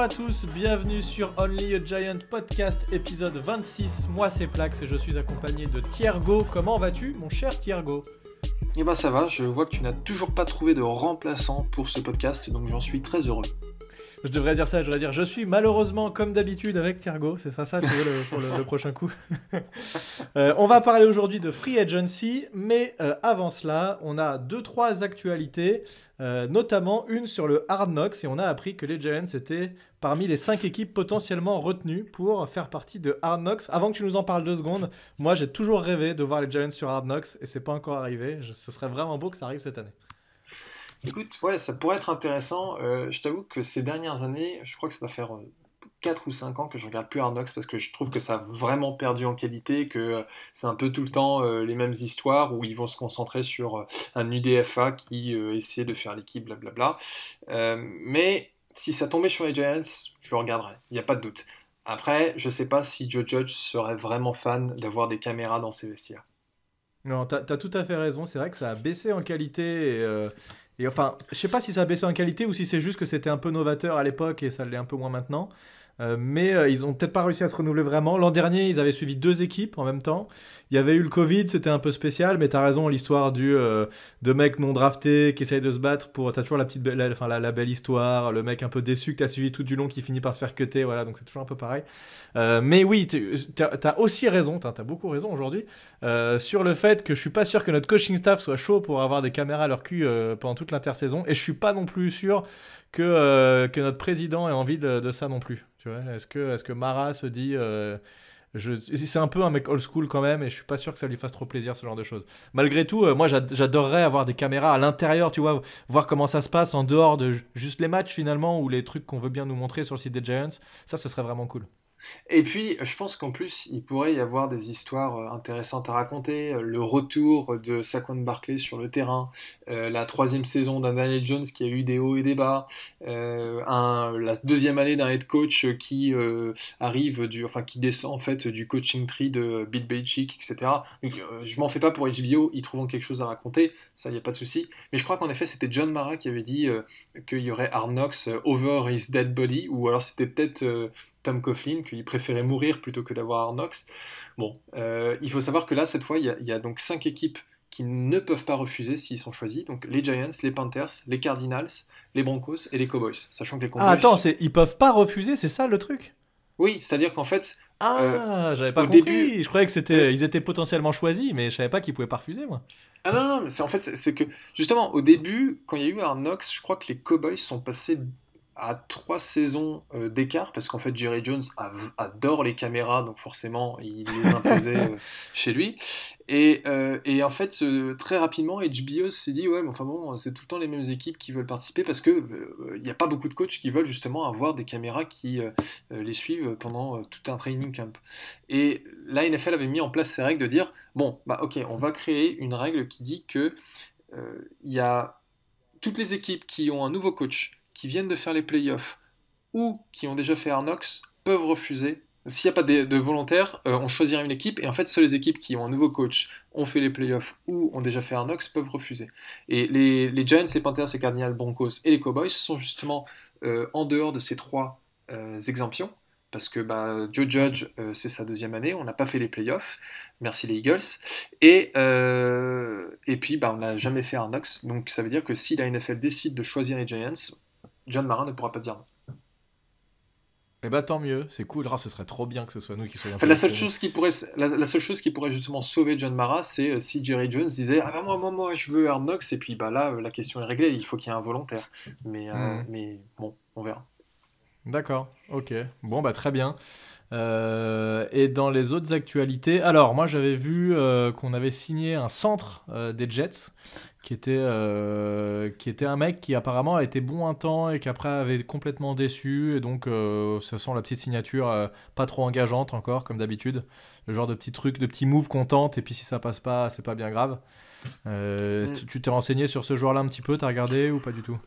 Bonjour à tous, bienvenue sur Only a Giant Podcast épisode 26. Moi c'est Plax et je suis accompagné de Thiergo. Comment vas-tu mon cher Thiergo Eh ben ça va, je vois que tu n'as toujours pas trouvé de remplaçant pour ce podcast donc j'en suis très heureux. Je devrais dire ça, je devrais dire je suis malheureusement comme d'habitude avec Tergo, c'est ça, ça tu veux, pour le, prochain coup. Euh, on va parler aujourd'hui de Free Agency, mais euh, avant cela, on a deux, trois actualités, euh, notamment une sur le Hard Knox et on a appris que les Giants étaient parmi les cinq équipes potentiellement retenues pour faire partie de Hard Knox. Avant que tu nous en parles deux secondes, moi j'ai toujours rêvé de voir les Giants sur Hard Knox et c'est pas encore arrivé, ce serait vraiment beau que ça arrive cette année. Écoute, ouais, ça pourrait être intéressant. Euh, je t'avoue que ces dernières années, je crois que ça va faire 4 euh, ou 5 ans que je regarde plus Arnox parce que je trouve que ça a vraiment perdu en qualité, que euh, c'est un peu tout le temps les mêmes histoires où ils vont se concentrer sur un UDFA qui essaie de faire l'équipe, blablabla. mais si ça tombait sur les Giants, je le regarderais, il n'y a pas de doute. Après, je ne sais pas si Joe Judge serait vraiment fan d'avoir des caméras dans ses vestiaires. Non, tu as tout à fait raison. C'est vrai que ça a baissé en qualité. Et, et enfin, je sais pas si ça a baissé en qualité ou si c'est juste que c'était un peu novateur à l'époque et ça l'est un peu moins maintenant. Euh, mais euh, ils ont peut-être pas réussi à se renouveler vraiment. L'an dernier, ils avaient suivi deux équipes en même temps. Il y avait eu le Covid, c'était un peu spécial, mais t'as raison, l'histoire du euh, de mec non drafté qui essaye de se battre pour. T'as toujours la petite, enfin la, belle histoire, le mec un peu déçu que t'as suivi tout du long qui finit par se faire cuter, voilà. Donc c'est toujours un peu pareil. mais oui, t'as as aussi raison, t'as as beaucoup raison aujourd'hui sur le fait que je suis pas sûr que notre coaching staff soit chaud pour avoir des caméras à leur cul pendant toute l'intersaison, et je suis pas non plus sûr que que notre président ait envie de ça non plus. Tu vois, est-ce que, est que Mara se dit. Euh, je c'est un peu un mec old school quand même, et je suis pas sûr que ça lui fasse trop plaisir ce genre de choses. Malgré tout, euh, moi j'adorerais avoir des caméras à l'intérieur, tu vois, voir comment ça se passe en dehors de juste les matchs finalement ou les trucs qu'on veut bien nous montrer sur le site des Giants. Ça, ce serait vraiment cool. Et puis, je pense qu'en plus, il pourrait y avoir des histoires euh, intéressantes à raconter. Le retour de Saquon Barclay sur le terrain, euh, la troisième saison d'un Daniel Jones qui a eu des hauts et des bas, euh, la deuxième année d'un head coach qui arrive du, enfin qui descend en fait du coaching tree de Bill Belichick, etc. Donc, je m'en fais pas pour HBO, ils trouveront quelque chose à raconter, ça n'y a pas de souci. Mais je crois qu'en effet, c'était John Mara qui avait dit qu'il y aurait Arnox over his dead body, ou alors c'était peut-être Tom Coughlin qu'il préférait mourir plutôt que d'avoir Arnox. Bon, euh, il faut savoir que là, cette fois, il y, a, donc cinq équipes qui ne peuvent pas refuser s'ils sont choisis. Donc les Giants, les Panthers, les Cardinals, les Broncos et les Cowboys. Sachant que les Cowboys. Ah, attends, c'est... ils peuvent pas refuser, c'est ça le truc Oui, c'est-à-dire qu'en fait. Ah, euh, j'avais pas compris. je croyais que c'était, ils étaient potentiellement choisis, mais je savais pas qu'ils pouvaient pas refuser, moi. Ah non, non, c'est en fait, c'est, c'est que justement au début, quand il y a eu Arnox, je crois que les Cowboys sont passés à trois saisons euh, d'écart, parce qu'en fait Jerry Jones adore les caméras, donc forcément il les imposait euh, chez lui. Et, euh, et, en fait, très rapidement, HBO s'est dit ouais, mais enfin bon, c'est tout le temps les mêmes équipes qui veulent participer parce que il n'y a pas beaucoup de coachs qui veulent justement avoir des caméras qui les suivent pendant tout un training camp. Et la NFL avait mis en place ces règles de dire bon, bah ok, on va créer une règle qui dit que il y a toutes les équipes qui ont un nouveau coach qui viennent de faire les playoffs ou qui ont déjà fait Arnox peuvent refuser. S'il n'y a pas de, volontaires, euh, on choisira une équipe et en fait, seules les équipes qui ont un nouveau coach, ont fait les playoffs ou ont déjà fait Arnox peuvent refuser. Et les, Giants, les Panthers, les Cardinals, Broncos et les Cowboys sont justement euh, en dehors de ces trois euh, exemptions parce que bah, Joe Judge, c'est sa deuxième année, on n'a pas fait les playoffs, merci les Eagles, et, et puis bah, on n'a jamais fait Arnox, donc ça veut dire que si la NFL décide de choisir les Giants, John Mara ne pourra pas dire non. Eh bah tant mieux, c'est cool. Ah, ce serait trop bien que ce soit nous qui soyons. la seule chose qui pourrait, la, seule chose qui pourrait justement sauver John Mara, c'est euh, si Jerry Jones disait ah bah, moi moi moi je veux Arnox », et puis bah là euh, la question est réglée, il faut qu'il y ait un volontaire. Mais euh, hmm. mais bon, on verra. D'accord, ok. Bon bah très bien. et dans les autres actualités, alors moi j'avais vu qu'on avait signé un centre des Jets qui était, euh, qui était un mec qui apparemment a été bon un temps et qui après avait complètement déçu. Et donc, euh, ça sent la petite signature euh, pas trop engageante encore, comme d'habitude. Le genre de petit truc, de petit move contente et puis si ça passe pas, c'est pas bien grave. Euh, mm. Tu t'es renseigné sur ce joueur-là un petit peu T'as regardé ou pas du tout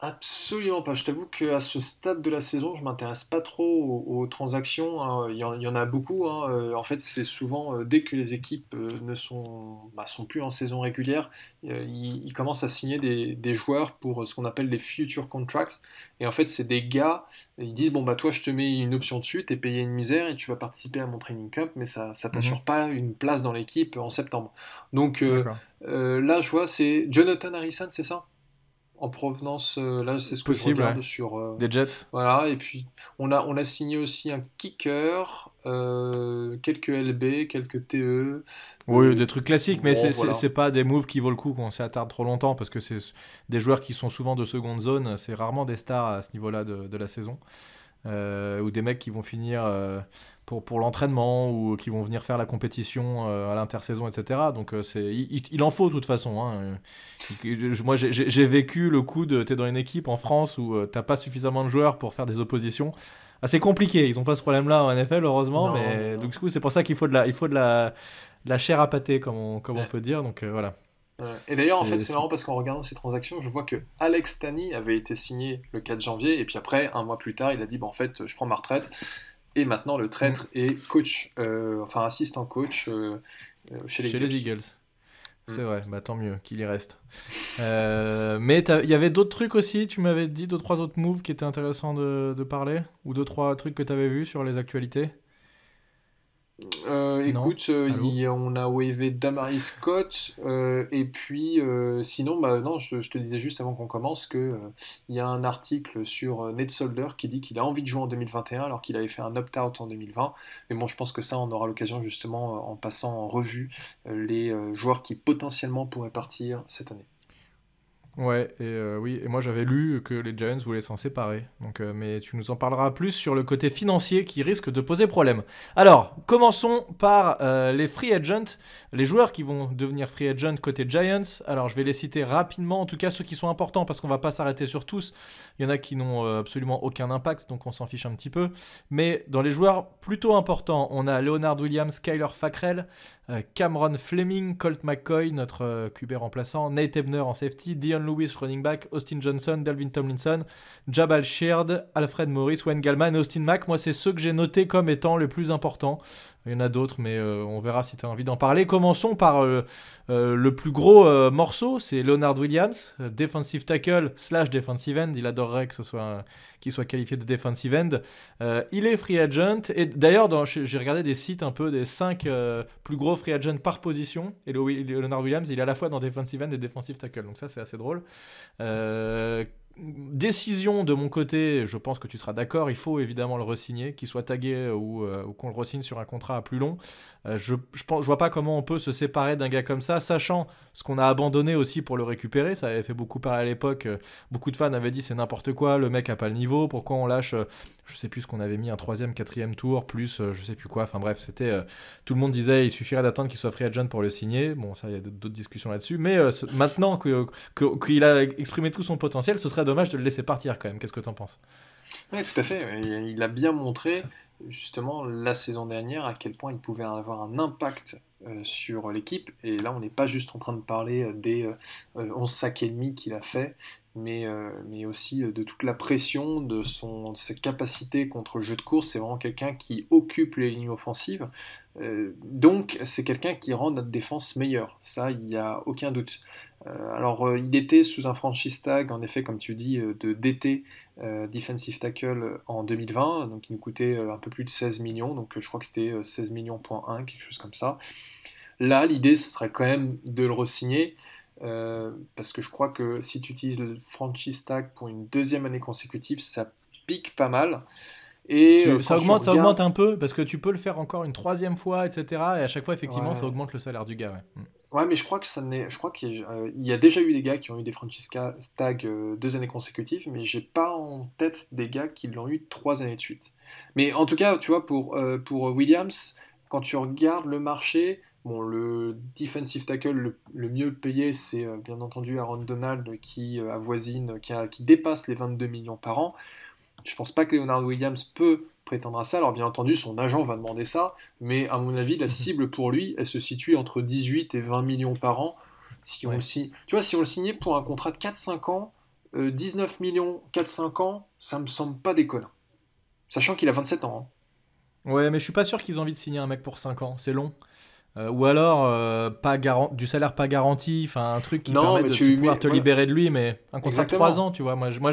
Absolument pas. Je t'avoue qu'à ce stade de la saison, je m'intéresse pas trop aux, transactions. Hein. Il y en, a beaucoup. Hein. Euh, en fait, c'est souvent euh, dès que les équipes euh, ne sont, bah, sont plus en saison régulière, ils, commencent à signer des, joueurs pour ce qu'on appelle les future contracts. Et en fait, c'est des gars, ils disent bon bah toi, je te mets une option dessus, t'es payé une misère et tu vas participer à mon training camp, mais ça, ça mhm. t'assure pas une place dans l'équipe en septembre. Donc là, je vois, c'est Jonathan Harrison, c'est ça? en provenance, euh, là c'est ce que Possible, je regarde sur... Euh, des Jets. Voilà, et puis on a, on a signé aussi un kicker, euh, quelques LB, quelques TE. Oui, des trucs classiques, mais bon, c'est pas des moves qui vaut le coup qu'on s'attarde trop longtemps, parce que c'est des joueurs qui sont souvent de seconde zone, c'est rarement des stars à ce niveau-là de, de, la saison. Euh, ou des mecs qui vont finir euh, pour, pour l'entraînement ou qui vont venir faire la compétition euh, à l'intersaison, etc. Donc c'est, il, en faut de toute façon. Hein. Moi j'ai vécu le coup de t'es dans une équipe en France où t'as pas suffisamment de joueurs pour faire des oppositions. Assez ah, compliqué, ils ont pas ce problème-là en NFL, heureusement, mais donc du coup c'est pour ça qu'il faut de la, il faut de la, la chair à pâté, comme on peut dire. Donc voilà. Et d'ailleurs, en fait, c'est marrant parce qu'en regardant ces transactions, je vois que Alex Tani avait été signé le 4 janvier, et puis après, un mois plus tard, il a dit bon bah, en fait, je prends ma retraite. Et maintenant, le traître mm. est coach, euh, enfin assistant coach euh, euh, chez les chez Eagles. Mm. C'est vrai, bah tant mieux qu'il y reste. mais il y avait d'autres trucs aussi, tu m'avais dit deux, trois autres moves qui étaient intéressants de, parler, ou deux, trois trucs que tu avais vus sur les actualités euh, écoute, euh, on a wavé e Damaris Scott euh, et puis sinon, bah, non, je, te disais juste avant qu'on commence que il y a un article sur Ned Solder qui dit qu'il a envie de jouer en 2021 alors qu'il avait fait un opt-out en 2020. Mais bon, je pense que ça, on aura l'occasion justement en passant en revue les joueurs qui potentiellement pourraient partir cette année. Ouais, et euh, oui, et moi j'avais lu que les Giants voulaient s'en séparer. Donc, euh, mais tu nous en parleras plus sur le côté financier qui risque de poser problème. Alors, commençons par euh, les free agents, les joueurs qui vont devenir free agents côté Giants. Alors, je vais les citer rapidement, en tout cas ceux qui sont importants parce qu'on va pas s'arrêter sur tous. Il y en a qui n'ont absolument aucun impact, donc on s'en fiche un petit peu. Mais dans les joueurs plutôt importants, on a Leonard Williams, Kyler Fackrell, Cameron Fleming, Colt McCoy, notre QB remplaçant, Nate Ebner en safety, Dion Lewis, running back, Austin Johnson, Delvin Tomlinson, Jabal Sheard, Alfred Morris, Wayne Gallman et Austin Mack. Moi, c'est ceux que j'ai notés comme étant les plus importants. Il y en a d'autres, mais euh, on verra si tu as envie d'en parler. Commençons par euh, euh, le plus gros morceau, c'est Leonard Williams, defensive tackle slash defensive end. Il adorerait que ce soit qu'il soit qualifié de defensive end. il est free agent et d'ailleurs j'ai regardé des sites un peu des 5 plus gros free agents par position et le, Leonard Williams, il est à la fois dans defensive end et defensive tackle. Donc ça c'est assez drôle décision de mon côté, je pense que tu seras d'accord, il faut évidemment le resigner, qu'il soit tagué ou, euh, qu'on le re-signe sur un contrat plus long. Euh, je, je, vois pas comment on peut se séparer d'un gars comme ça, sachant ce qu'on a abandonné aussi pour le récupérer. Ça avait fait beaucoup parler à l'époque. Euh, beaucoup de fans avaient dit c'est n'importe quoi, le mec a pas le niveau, pourquoi on lâche, je sais plus ce qu'on avait mis, un troisième, quatrième tour, plus je sais plus quoi. Enfin bref, c'était. tout le monde disait il suffirait d'attendre qu'il soit free agent pour le signer. Bon, ça, il y a d'autres discussions là-dessus. Mais maintenant qu'il que, a exprimé tout son potentiel, ce serait dommage de le laisser partir quand même. Qu'est-ce que tu en penses Oui, tout à fait. Il a bien montré justement la saison dernière à quel point il pouvait avoir un impact euh, sur l'équipe. Et là, on n'est pas juste en train de parler euh, des 11 euh, sacs et demi qu'il a fait, mais, mais aussi de toute la pression, de, son, de ses capacités contre le jeu de course. C'est vraiment quelqu'un qui occupe les lignes offensives. donc, c'est quelqu'un qui rend notre défense meilleure. Ça, il n'y a aucun doute. Euh, alors, euh, il était sous un franchise tag, en effet, comme tu dis, euh, de DT, Defensive Tackle, en 2020. Donc, il nous coûtait un peu plus de 16 millions. Donc, je crois que c'était 16 millions.1, quelque chose comme ça. Là, l'idée, ce serait quand même de le re parce que je crois que si tu utilises le franchise tag pour une deuxième année consécutive, ça pique pas mal. Et ça, augmente, ça augmente un peu parce que tu peux le faire encore une troisième fois, etc. Et à chaque fois, effectivement, ça augmente le salaire du gars. Ouais. Mm. Ouais, mais je crois que ça n'est. Je crois qu'il y, a... Euh, déjà eu des gars qui ont eu des franchise Tag euh, deux années consécutives, mais j'ai pas en tête des gars qui l'ont eu trois années de suite. Mais en tout cas, tu vois, pour, euh, pour Williams, quand tu regardes le marché, bon, le defensive tackle le, mieux payé, c'est bien entendu Aaron Donald qui avoisine, qui, qui dépasse les 22 millions par an. Je pense pas que Leonard Williams peut à ça. Alors bien entendu, son agent va demander ça, mais à mon avis, la mhm. cible pour lui, elle se situe entre 18 et 20 millions par an. Si on Tu vois, si on le signait pour un contrat de 4-5 ans, 19 euh, millions, 4-5 ans, ça me semble pas déconnant. Sachant qu'il a 27 ans. Hein. Ouais, mais je suis pas sûr qu'ils ont envie de signer un mec pour 5 ans, c'est long. Euh, ou alors euh, du salaire pas garanti, enfin un truc qui permet de pouvoir te libérer de lui, mais un contrat de 3 ans, tu vois. Moi, je, moi,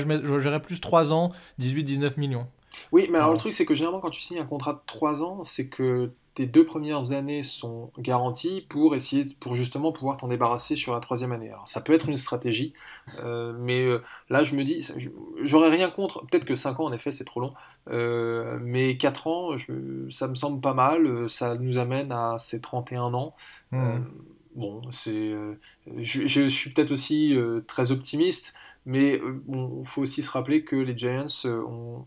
plus 3 ans, 18-19 millions. Oui, mais alors le truc, c'est que généralement, quand tu signes un contrat de 3 ans, c'est que tes deux premières années sont garanties pour essayer pour justement pouvoir t'en débarrasser sur la troisième année. Alors ça peut être une stratégie, euh, mais euh, là je me dis, j'aurais rien contre. Peut-être que 5 ans en effet c'est trop long, euh, mais 4 ans, ça me semble pas mal. Ça nous amène à ces 31 ans. Mmh. bon, c'est, je, suis peut-être aussi très optimiste. Mais il euh, faut aussi se rappeler que les Giants euh,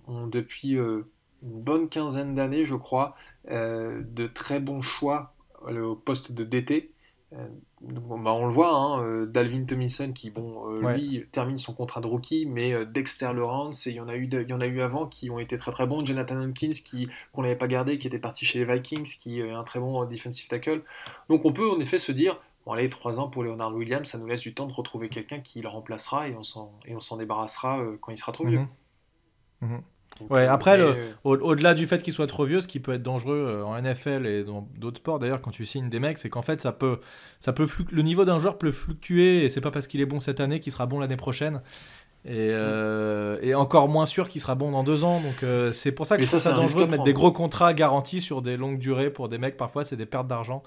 ont, depuis euh, une bonne quinzaine d'années, je crois, de très bons choix au poste de DT. bah, on le voit, hein, Dalvin Tomlinson qui, bon, lui, termine son contrat de rookie, mais Dexter Lawrence, et il y, en a eu, il y en a eu avant qui ont été très très bons. Jonathan Hankins, qui, qu'on n'avait pas gardé, qui était parti chez les Vikings, qui est un très bon defensive tackle. Donc on peut en effet se dire, Bon, allez, trois ans pour Leonard Williams, ça nous laisse du temps de retrouver quelqu'un qui le remplacera et on s'en débarrassera euh, quand il sera trop vieux. Mhm. Mhm. ouais, euh, après, au, delà du fait qu'il soit trop vieux, ce qui peut être dangereux euh, en NFL et dans d'autres sports, d'ailleurs, quand tu signes des mecs, c'est qu'en fait, ça peut, ça peut le niveau d'un joueur peut fluctuer et c'est pas parce qu'il est bon cette année qu'il sera bon l'année prochaine. Euh, et, encore moins sûr qu'il sera bon dans deux ans. Donc euh, c'est pour ça que ça, trouve ça dangereux de mettre des gros contrats garantis sur des longues durées pour des mecs. Parfois, c'est des pertes d'argent.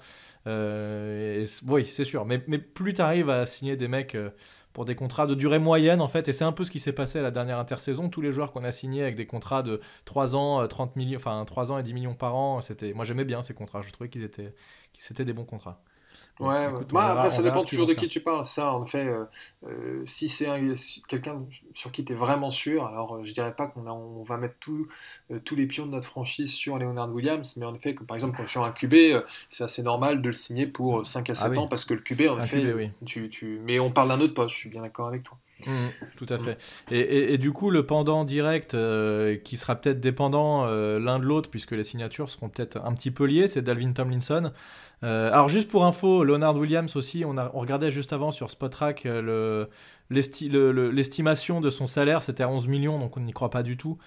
Euh, oui, c'est sûr. Mais, plus tu arrives à signer des mecs pour des contrats de durée moyenne, en fait, et c'est un peu ce qui s'est passé à la dernière intersaison. Tous les joueurs qu'on a signés avec des contrats de 3 ans, 30 millions, enfin 3 ans et 10 millions par an, c'était. Moi, j'aimais bien ces contrats. Je trouvais qu'ils étaient, qu étaient des bons contrats. Ouais, bah, après, ça dépend toujours de qui tu parles. Ça, en fait, euh, euh, si c'est quelqu'un sur qui tu es vraiment sûr. Alors, euh, je dirais pas qu'on va mettre euh, tous les pions de notre franchise sur Leonard Williams, mais en effet, comme, par exemple, quand sur un QB, euh, c'est assez normal de le signer pour 5 à 7 ah ans parce que le QB, en effet, tu, tu... mais on parle d'un autre poste, je suis bien d'accord avec toi. Mmh, tout à mmh. fait. Et, du coup, le pendant direct qui sera peut-être dépendant l'un de l'autre, puisque les signatures seront peut-être un petit peu liées, c'est Dalvin Tomlinson. alors, juste pour info, Leonard Williams aussi, on, a, on regardait juste avant sur Spotrack le, L'estimation de son salaire, c'était 11 millions, donc on n'y croit pas du tout.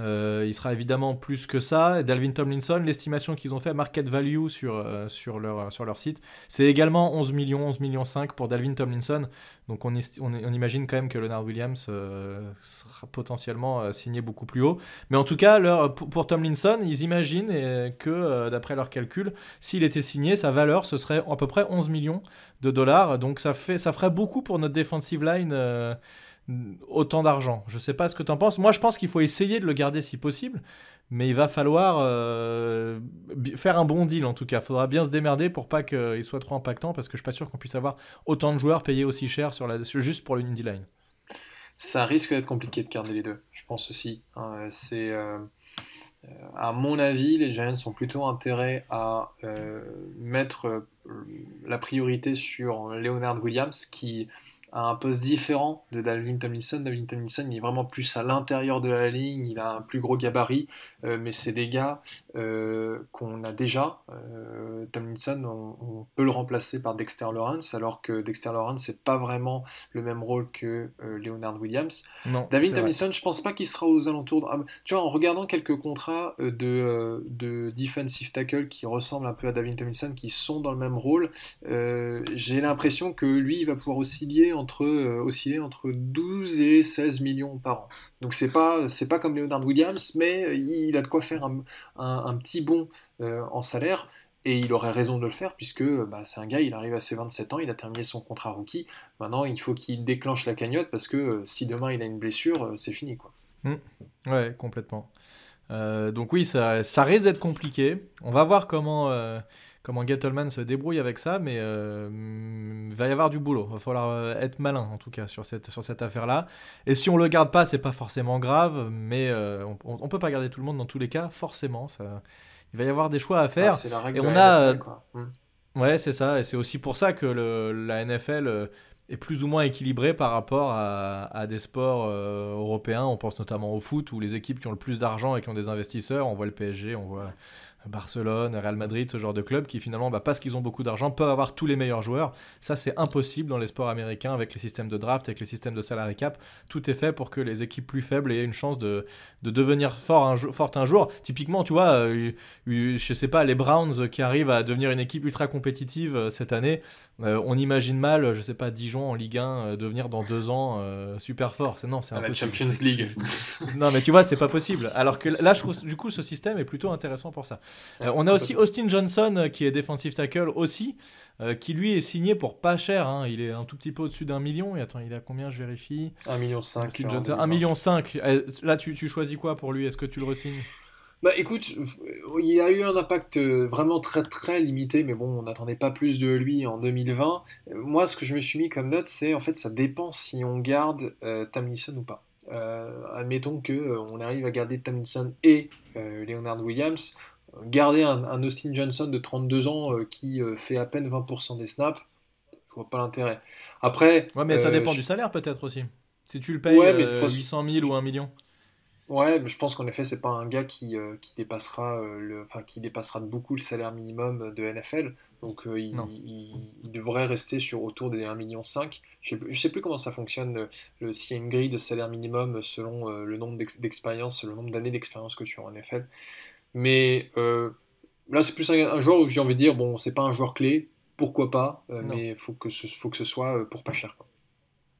Euh, il sera évidemment plus que ça. Dalvin Tomlinson, l'estimation qu'ils ont fait, market value sur, euh, sur, leur, sur leur site, c'est également 11 millions, 11 millions 5 pour Dalvin Tomlinson. Donc on, on, imagine quand même que Leonard Williams euh, sera potentiellement signé beaucoup plus haut. Mais en tout cas, leur, pour, Tomlinson, ils imaginent que d'après leurs calculs, s'il était signé, sa valeur, ce serait à peu près 11 millions de dollars. Donc ça, fait, ça ferait beaucoup pour notre defensive line autant d'argent. Je ne sais pas ce que tu en penses. Moi, je pense qu'il faut essayer de le garder si possible, mais il va falloir euh, faire un bon deal en tout cas. Il Faudra bien se démerder pour pas qu'il soit trop impactant parce que je suis pas sûr qu'on puisse avoir autant de joueurs payés aussi cher sur la, juste pour le line Ça risque d'être compliqué de garder les deux, je pense aussi. Hein. c'est. Euh, à mon avis, les Giants sont plutôt intérêt à euh, mettre la priorité sur Leonard Williams, qui un poste différent de Davin Tomlinson. Davin Tomlinson, il est vraiment plus à l'intérieur de la ligne, il a un plus gros gabarit, euh, mais c'est des gars euh, qu'on a déjà. Euh, Tomlinson, on, peut le remplacer par Dexter Lawrence, alors que Dexter Lawrence, c'est pas vraiment le même rôle que Leonard Williams. Non, Dalvin Tomlinson, je pense pas qu'il sera aux alentours. De... Ah, tu vois, en regardant quelques contrats de, defensive tackle qui ressemblent un peu à Davin Tomlinson, qui sont dans le même rôle, j'ai l'impression que lui, il va pouvoir osciller en entre, euh, osciller entre 12 et 16 millions par an. Donc c'est pas, c'est pas comme Leonard Williams, mais il a de quoi faire un, un, petit bond euh, en salaire. Et il aurait raison de le faire, puisque bah, c'est un gars, il arrive à ses 27 ans, il a terminé son contrat rookie. Maintenant, il faut qu'il déclenche la cagnotte, parce que euh, si demain il a une blessure, c'est fini. Quoi. Mmh. Ouais, complètement. donc oui, ça, ça risque d'être compliqué. On va voir comment, comment Gettleman se débrouille avec ça, mais il euh, mm, va y avoir du boulot. Il va falloir euh, être malin, en tout cas, sur cette, sur cette affaire-là. Et si on le garde pas, c'est pas forcément grave, mais euh, on, on, peut pas garder tout le monde dans tous les cas, forcément. Ça, il va y avoir des choix à faire. Ah, c'est la règle et on a. Hmm. Ouais, c'est ça. Et c'est aussi pour ça que la NFL est plus ou moins équilibrée par rapport à, des sports européens. On pense notamment au foot, où les équipes qui ont le plus d'argent et qui ont des investisseurs, on voit le PSG, on voit, Barcelone, Real Madrid, ce genre de club qui finalement, bah, parce qu'ils ont beaucoup d'argent, peuvent avoir tous les meilleurs joueurs. Ça, c'est impossible dans les sports américains avec les systèmes de draft, avec les systèmes de salary cap. Tout est fait pour que les équipes plus faibles aient une chance de, devenir fort un, fortes un jour. Typiquement, tu vois, euh, je sais pas, les Browns qui arrivent à devenir une équipe ultra compétitive euh, cette année, euh, on imagine mal, je sais pas, Dijon en Ligue 1 devenir dans deux ans super fort. Non, c'est impossible. La Champions League. non, mais tu vois, c'est pas possible. Alors que là, je trouve du coup, ce système est plutôt intéressant pour ça. Euh, on a aussi Austin Johnson euh, qui est défensive tackle aussi, euh, qui lui est signé pour pas cher. Hein. Il est un tout petit peu au-dessus d'un million. Et attends, il a combien Je vérifie. 1,5 million. Austin Johnson, million. cinq. là, tu, choisis quoi pour lui Est-ce que tu le resignes bah écoute, il a eu un impact vraiment très très limité, mais bon, on n'attendait pas plus de lui en 2020. Moi, ce que je me suis mis comme note, c'est en fait, ça dépend si on garde Tamlinson ou pas. admettons que on arrive à garder Tomlinson et Leonard Williams, garder un, Austin Johnson de 32 ans euh, qui euh, fait à peine 20% des snaps, je vois pas l'intérêt. Après. Ouais, mais ça euh, dépend du salaire peut-être aussi. Si tu le payes 800 000 ou 1 million. Ouais, mais je pense qu'en effet, c'est pas un gars qui, qui dépassera le, qui dépassera de beaucoup le salaire minimum de NFL. Donc il, devrait rester sur autour des 1,5 million. Je ne sais, plus comment ça fonctionne, le, s'il y a une grille de salaire minimum selon le nombre d'expérience, le nombre d'années d'expérience que tu as en NFL. Mais euh, là, c'est plus un, joueur où j'ai envie de dire bon, c'est pas un joueur clé, pourquoi pas, euh, mais faut faut que ce soit euh, pour pas cher. Quoi.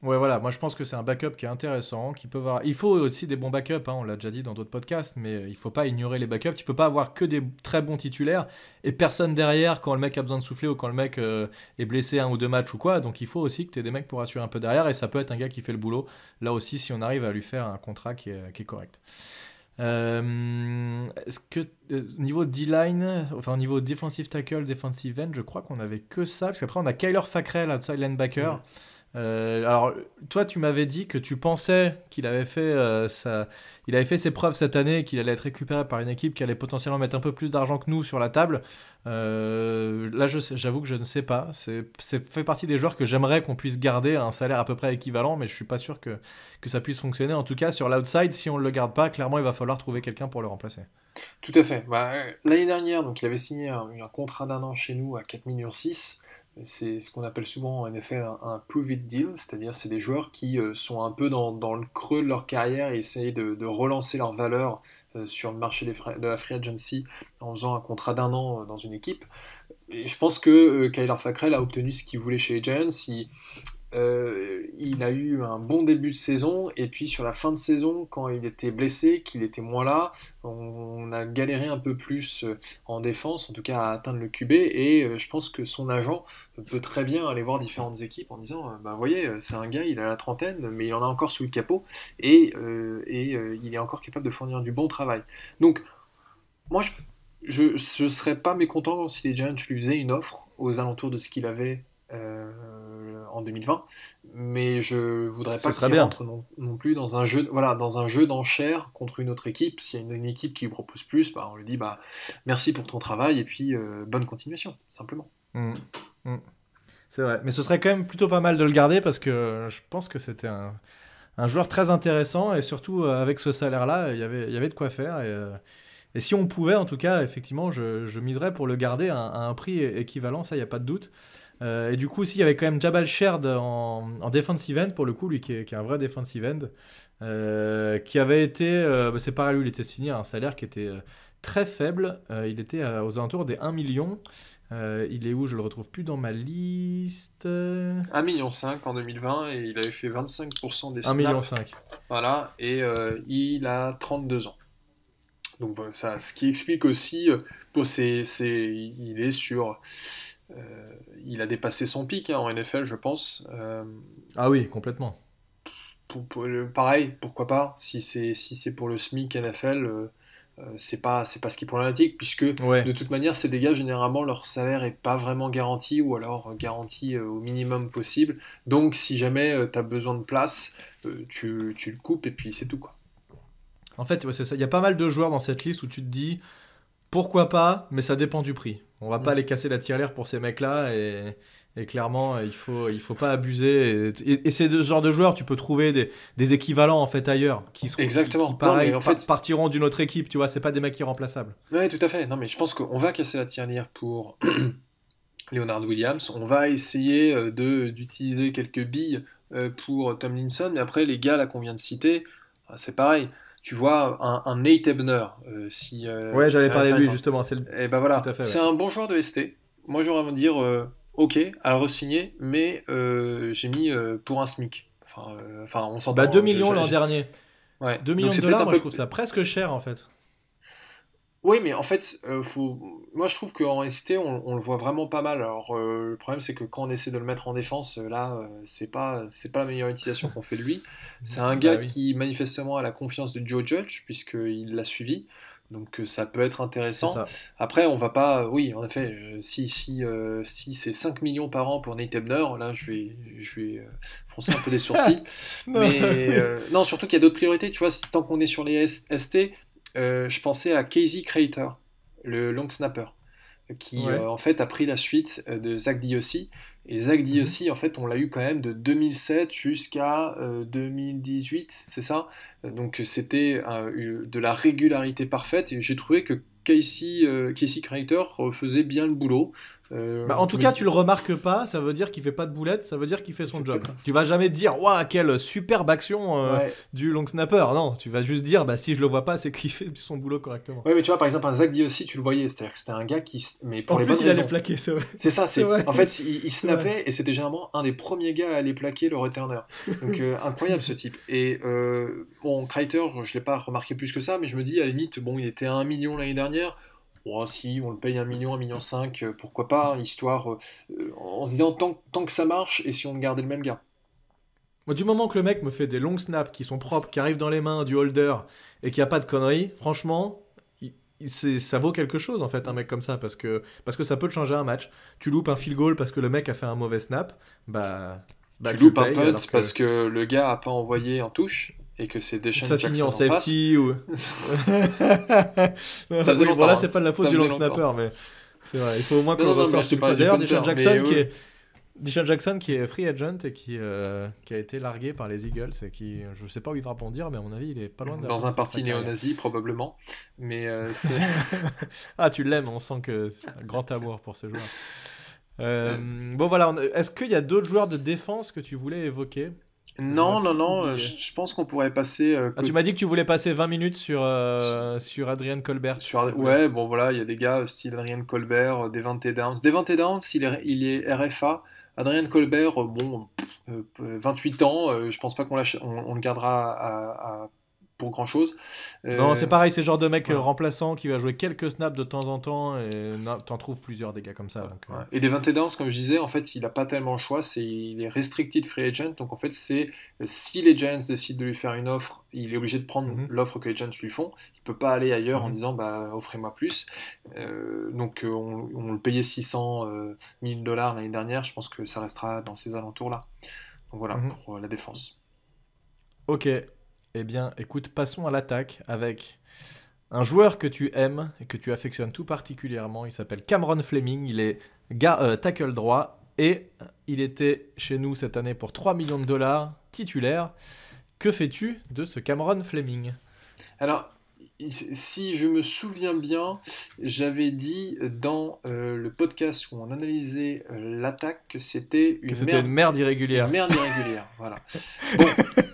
Ouais, voilà, moi je pense que c'est un backup qui est intéressant, qui peut avoir... Il faut aussi des bons backups, hein, on l'a déjà dit dans d'autres podcasts, mais il faut pas ignorer les backups. Tu peux pas avoir que des très bons titulaires et personne derrière quand le mec a besoin de souffler ou quand le mec est blessé un ou deux matchs ou quoi. Donc il faut aussi que tu aies des mecs pour assurer un peu derrière et ça peut être un gars qui fait le boulot. Là aussi, si on arrive à lui faire un contrat qui est correct. Euh, est-ce que euh, niveau D-line, enfin au niveau defensive tackle, defensive end, je crois qu'on avait que ça parce qu'après on a Kyler Fackrell outside linebacker. Mhm. Euh, alors, toi, tu m'avais dit que tu pensais qu'il avait fait euh, il avait fait ses preuves cette année, qu'il allait être récupéré par une équipe qui allait potentiellement mettre un peu plus d'argent que nous sur la table. Euh, là, j'avoue que je ne sais pas. C'est fait partie des joueurs que j'aimerais qu'on puisse garder à un salaire à peu près équivalent, mais je ne suis pas sûr que, ça puisse fonctionner. En tout cas, sur l'outside, si on ne le garde pas, clairement, il va falloir trouver quelqu'un pour le remplacer. Tout à fait. Bah, l'année dernière, donc, il avait signé un, contrat d'un an chez nous à 4 millions. 6 c'est ce qu'on appelle souvent en effet un, prove it deal, c'est-à-dire c'est des joueurs qui euh, sont un peu dans, dans, le creux de leur carrière et essayent de, relancer leur valeur euh, sur le marché des de la free agency en faisant un contrat d'un an euh, dans une équipe. Et je pense que Kyler Fackrell a obtenu ce qu'il voulait chez Giants. Euh, il a eu un bon début de saison, et puis sur la fin de saison, quand il était blessé, qu'il était moins là, on, a galéré un peu plus euh, en défense, en tout cas à atteindre le QB, et euh, je pense que son agent peut très bien aller voir différentes équipes en disant, bah, voyez, c'est un gars, il a la trentaine, mais il en a encore sous le capot, et, et il est encore capable de fournir du bon travail. Donc, moi, je... Je ne serais pas mécontent si les Giants lui faisaient une offre aux alentours de ce qu'il avait euh, en 2020, mais je voudrais pas qu'il rentre non, plus dans un jeu, voilà, dans un jeu d'enchères contre une autre équipe. S'il y a une, équipe qui lui propose plus, bah, on lui dit bah merci pour ton travail et puis euh, bonne continuation, simplement. Mm, mm. C'est vrai, mais ce serait quand même plutôt pas mal de le garder parce que je pense que c'était un, joueur très intéressant et surtout euh, avec ce salaire-là, y il y avait de quoi faire. Et, euh, Et si on pouvait, en tout cas, effectivement, je, je miserais pour le garder à, à un prix équivalent, ça, il n'y a pas de doute. Euh, et du coup, aussi, il y avait quand même Jabal Sherd en, en, defensive end, pour le coup, lui qui est, un vrai defensive end, euh, qui avait été, euh, bah, c'est pareil, lui, il était signé à un salaire qui était très faible. il était aux alentours des 1 million. il est où Je le retrouve plus dans ma liste. 1,5 million 5 en 2020 et il avait fait 25% des snaps. 1,5 million. Voilà, et il a 32 ans. Donc ça, ce qui explique aussi, il est sur euh, il a dépassé son pic hein, en NFL, je pense. Euh, ah oui, complètement. Pour, pareil, pourquoi pas Si c'est si pour le SMIC NFL, euh, euh, c'est pas c'est pas ce qui est problématique puisque de toute manière ces dégâts généralement leur salaire est pas vraiment garanti ou alors garanti au minimum possible. Donc si jamais tu as besoin de place, tu, le coupes et puis c'est tout quoi. En fait, Il y a pas mal de joueurs dans cette liste où tu te dis pourquoi pas, mais ça dépend du prix. On va pas mm. les casser la tirelire pour ces mecs-là et, clairement, il faut, il faut pas abuser. Et, ces deux c'est de de joueurs, tu peux trouver des, équivalents en fait ailleurs qui sont Exactement. partiront d'une autre équipe, tu vois, c'est pas des mecs irremplaçables. Oui, tout à fait. Non, mais je pense qu'on va casser la tirelire pour Leonard Williams, on va essayer euh, de d'utiliser quelques billes euh, pour Tomlinson, mais après les gars qu'on vient de citer, ah, c'est pareil tu vois, un, un Nate Ebner. Euh, si, euh, ouais, j'allais parler de lui, justement. C'est eh ben voilà, c'est un bon joueur de ST. Moi, j'aurais envie de dire, euh, ok, à le re-signer, mais j'ai mis pour un SMIC. Enfin, on s'en Bah, 2 hein, millions l'an dernier. Ouais. 2 millions de dollars, moi, je trouve ça presque cher, en fait. Oui, mais en fait, euh, faut... moi je trouve qu'en ST, on, le voit vraiment pas mal. Alors euh, le problème, c'est que quand on essaie de le mettre en défense, euh, là, c'est pas, c'est pas la meilleure utilisation qu'on fait de lui. C'est un bah gars qui manifestement a la confiance de Joe Judge, puisqu'il l'a suivi. Donc ça peut être intéressant. Après, on va pas. Oui, en effet, si, si, si c'est 5 millions par an pour Nate Ebner, là je vais, je vais foncer un peu des sourcils. Mais non, surtout qu'il y a d'autres priorités. Tu vois, tant qu'on est sur les ST, euh, je pensais à Casey Creator, le long snapper, qui euh, en fait a pris la suite euh, de Zach Diossi. Et Zach mhm. Diossi, en fait, on l'a eu quand même de 2007 jusqu'à 2018, c'est ça Donc c'était de la régularité parfaite et j'ai trouvé que Casey, Casey Crater faisait bien le boulot. Euh, bah, en tout cas, tu le remarques pas, ça veut dire qu'il fait pas de boulettes, ça veut dire qu'il fait son job. Tu vas jamais dire, waouh, quelle superbe action euh, du long snapper. Non, tu vas juste dire, bah si je le vois pas, c'est qu'il fait son boulot correctement. Oui, mais tu vois, par exemple, un Zach dit aussi, tu le voyais, c'est-à-dire que c'était un gars qui. Mais pour en les plus, il allait plaquer, c'est vrai. C'est ça, c'est. En fait, il, snappait et c'était généralement un des premiers gars à aller plaquer le returner. Donc, euh, incroyable ce type. Et bon, Kreiter, je l'ai pas remarqué plus que ça, mais je me dis, à la limite, bon, il était à 1 million l'année dernière ah, si on le paye un million, un million cinq, euh, pourquoi pas, hein, histoire, euh, euh, en se disant tant, que ça marche, et si on gardait le même gars. Du moment que le mec me fait des longs snaps qui sont propres, qui arrivent dans les mains du holder et qui a pas de conneries, franchement, ça vaut quelque chose en fait un mec comme ça parce que parce que ça peut te changer un match. Tu loupes un field goal parce que le mec a fait un mauvais snap, bah, bah tu, loupes un punt parce que le gars a pas envoyé en touche et que c'est Deshaun ça finit en safety ou non, ça oui, bon, là hein. c'est pas de la faute du long snapper mais c'est vrai il faut au moins qu'on le ressorte d'ailleurs Deshaun Jackson qui est Jackson qui est free agent et qui, euh, qui a été largué par les Eagles et qui je sais pas où il va rebondir mais à mon avis il est pas loin de dans un parti néo-nazi probablement mais euh, ah tu l'aimes on sent que grand amour pour ce joueur euh, bon voilà est-ce qu'il y a d'autres joueurs de défense que tu voulais évoquer non, non, non, euh, je, pense qu'on pourrait passer. Euh, ah, tu m'as dit que tu voulais passer 20 minutes sur, euh, sur Adrian Colbert. Ouais, bon voilà, il y a des gars style Adrien Colbert, Devante Downs. Devante Downs, il est, il est RFA. Adrien Colbert, bon, 28 ans, je pense pas qu'on lâche, on le gardera à pour grand chose. Non, c'est euh, pareil, c'est le genre de mec euh, remplaçant qui va jouer quelques snaps de temps en temps et t'en trouves plusieurs des gars comme ça. Euh. Et des 20 comme je disais, en fait, il n'a pas tellement le choix, c'est il est restricted free agent, donc en fait, c'est si les Giants décident de lui faire une offre, il est obligé de prendre mhm. l'offre que les Giants lui font. Il peut pas aller ailleurs en mhm. disant bah offrez-moi plus. donc on, le payait 600 euh, dollars l'année dernière, je pense que ça restera dans ces alentours là. Donc voilà mhm. pour la défense. Ok, eh bien, écoute, passons à l'attaque avec un joueur que tu aimes et que tu affectionnes tout particulièrement. Il s'appelle Cameron Fleming. Il est gars euh, tackle droit et il était chez nous cette année pour 3 millions de dollars titulaire. Que fais-tu de ce Cameron Fleming Alors, si je me souviens bien, j'avais dit dans euh, le podcast où on analysait euh, l'attaque que c'était une, merde irrégulière. Une merde irrégulière, voilà. Bon,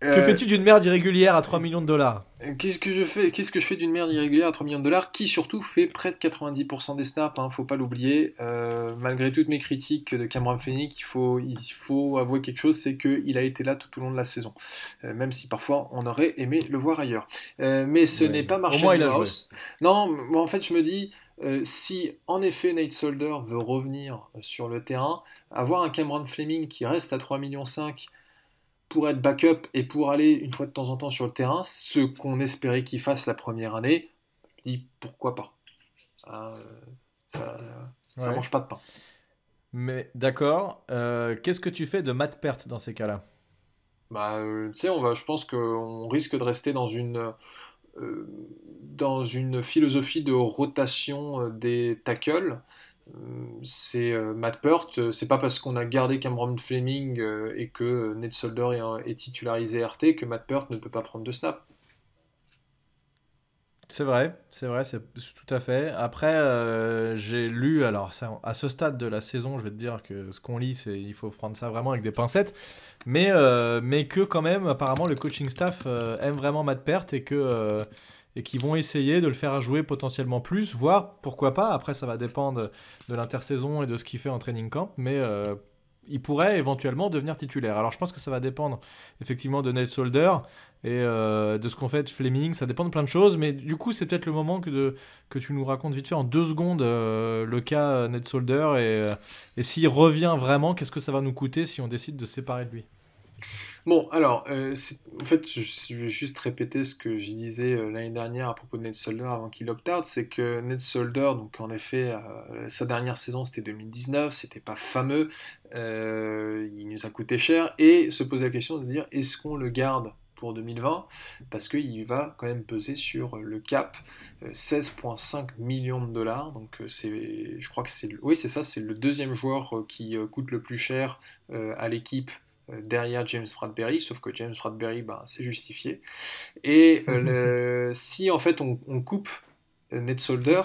Que euh, fais-tu d'une merde irrégulière à 3 millions de dollars Qu'est-ce que je fais Qu'est-ce que fais d'une merde irrégulière à 3 millions de dollars qui surtout fait près de 90% des snaps, hein, faut pas l'oublier. Euh, malgré toutes mes critiques de Cameron Fleming, il faut, avouer quelque chose, c'est qu'il a été là tout au long de la saison. Euh, même si parfois on aurait aimé le voir ailleurs. mais ce n'est pas marché Au moins, joué. Non, en fait je me dis, si en effet Nate Solder veut revenir sur le terrain, avoir un Cameron Fleming qui reste à 3,5 millions pour être backup et pour aller une fois de temps en temps sur le terrain, ce qu'on espérait qu'il fasse la première année, je pourquoi pas. Euh, ça, ne mange pas de pain. Mais d'accord, euh, qu'est-ce que tu fais de Matt Perte dans ces cas-là bah, euh, on va, je pense qu'on risque de rester dans une, dans une philosophie de rotation des tackles. Euh, c'est euh, Matt Peart. Euh, c'est pas parce qu'on a gardé Cameron Fleming et que Ned Solder est, est, titularisé RT que Matt Peart ne peut pas prendre de snap. C'est vrai, c'est vrai, c'est tout à fait. Après, j'ai lu, alors à ce stade de la saison, je vais te dire que ce qu'on lit, c'est il faut prendre ça vraiment avec des pincettes, mais, mais que quand même, apparemment, le coaching staff aime vraiment Matt Peart et que et qui vont essayer de le faire jouer potentiellement plus, voire pourquoi pas. Après, ça va dépendre de l'intersaison et de ce qu'il fait en training camp, mais euh, il pourrait éventuellement devenir titulaire. Alors, je pense que ça va dépendre effectivement de Ned Solder et euh, de ce qu'on fait de Fleming. Ça dépend de plein de choses, mais du coup, c'est peut-être le moment que, tu nous racontes vite fait en deux secondes euh, le cas Ned Solder et, et s'il revient vraiment, qu'est-ce que ça va nous coûter si on décide de séparer de lui Bon, alors, euh, en fait, je vais juste répéter ce que je disais euh, l'année dernière à propos de Ned Solder avant qu'il opt-out, c'est que Ned Solder, donc en effet, euh, sa dernière saison c'était 2019, c'était pas fameux, il nous a coûté cher, et se poser la question de dire est-ce qu'on le garde pour 2020 Parce qu'il va quand même peser sur le cap 16,5 millions de dollars, donc c'est, je crois que c'est, oui c'est ça, c'est le deuxième joueur qui coûte le plus cher à l'équipe derrière James Bradbury, sauf que James Bradbury, ben, c'est justifié. Et euh, mhm. si en fait on, coupe euh, Ned Solder,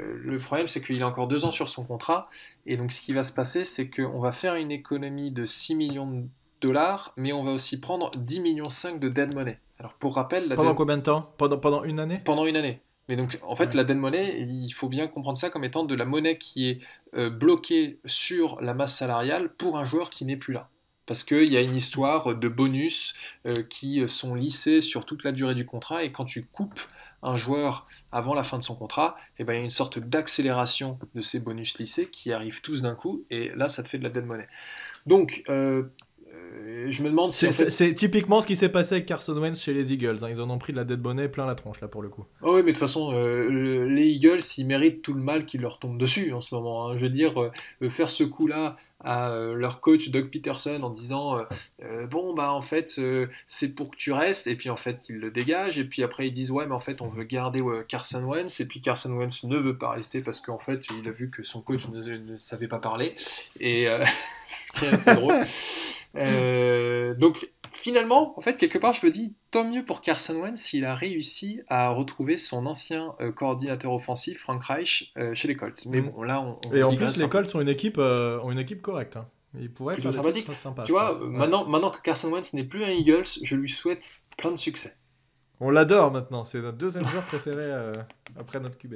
euh, le problème c'est qu'il a encore deux ans sur son contrat, et donc ce qui va se passer, c'est qu'on va faire une économie de 6 millions de dollars, mais on va aussi prendre 10,5 millions de dead money. Alors pour rappel, pendant combien de temps pendant, pendant une année Pendant une année. Mais donc, en fait, la dead money, il faut bien comprendre ça comme étant de la monnaie qui est bloquée sur la masse salariale pour un joueur qui n'est plus là parce qu'il y a une histoire de bonus euh, qui sont lissés sur toute la durée du contrat, et quand tu coupes un joueur avant la fin de son contrat, et eh ben, il y a une sorte d'accélération de ces bonus lissés qui arrivent tous d'un coup, et là ça te fait de la dead money. Donc euh, je me demande C'est typiquement ce qui s'est passé avec Carson Wentz chez les Eagles. Hein. Ils en ont pris de la dette bonnet plein la tronche, là, pour le coup. oh oui, mais de toute façon, euh, les Eagles, ils méritent tout le mal qui leur tombe dessus en ce moment. Hein. Je veux dire, euh, faire ce coup-là à euh, leur coach Doug Peterson en disant Bon, bah, en fait, c'est pour que tu restes. Et puis, en fait, ils le dégagent. Et puis après, ils disent Ouais, mais en fait, on veut garder Carson Wentz. Et puis, Carson Wentz ne veut pas rester parce qu'en fait, il a vu que son coach ne, ne savait pas parler. Et ce qui est assez drôle. Euh, donc finalement, en fait, quelque part, je me dis, tant mieux pour Carson Wentz s'il a réussi à retrouver son ancien euh, coordinateur offensif, Frank Reich, euh, chez les Colts. Mais bon, là, on. on Et en plus, les Colts sont une équipe, ont une équipe correcte. Hein. Il pourrait être sympathique. Sympa, tu vois, maintenant, maintenant que Carson Wentz n'est plus un Eagles, je lui souhaite plein de succès. On l'adore maintenant, c'est notre deuxième joueur préféré après notre QB.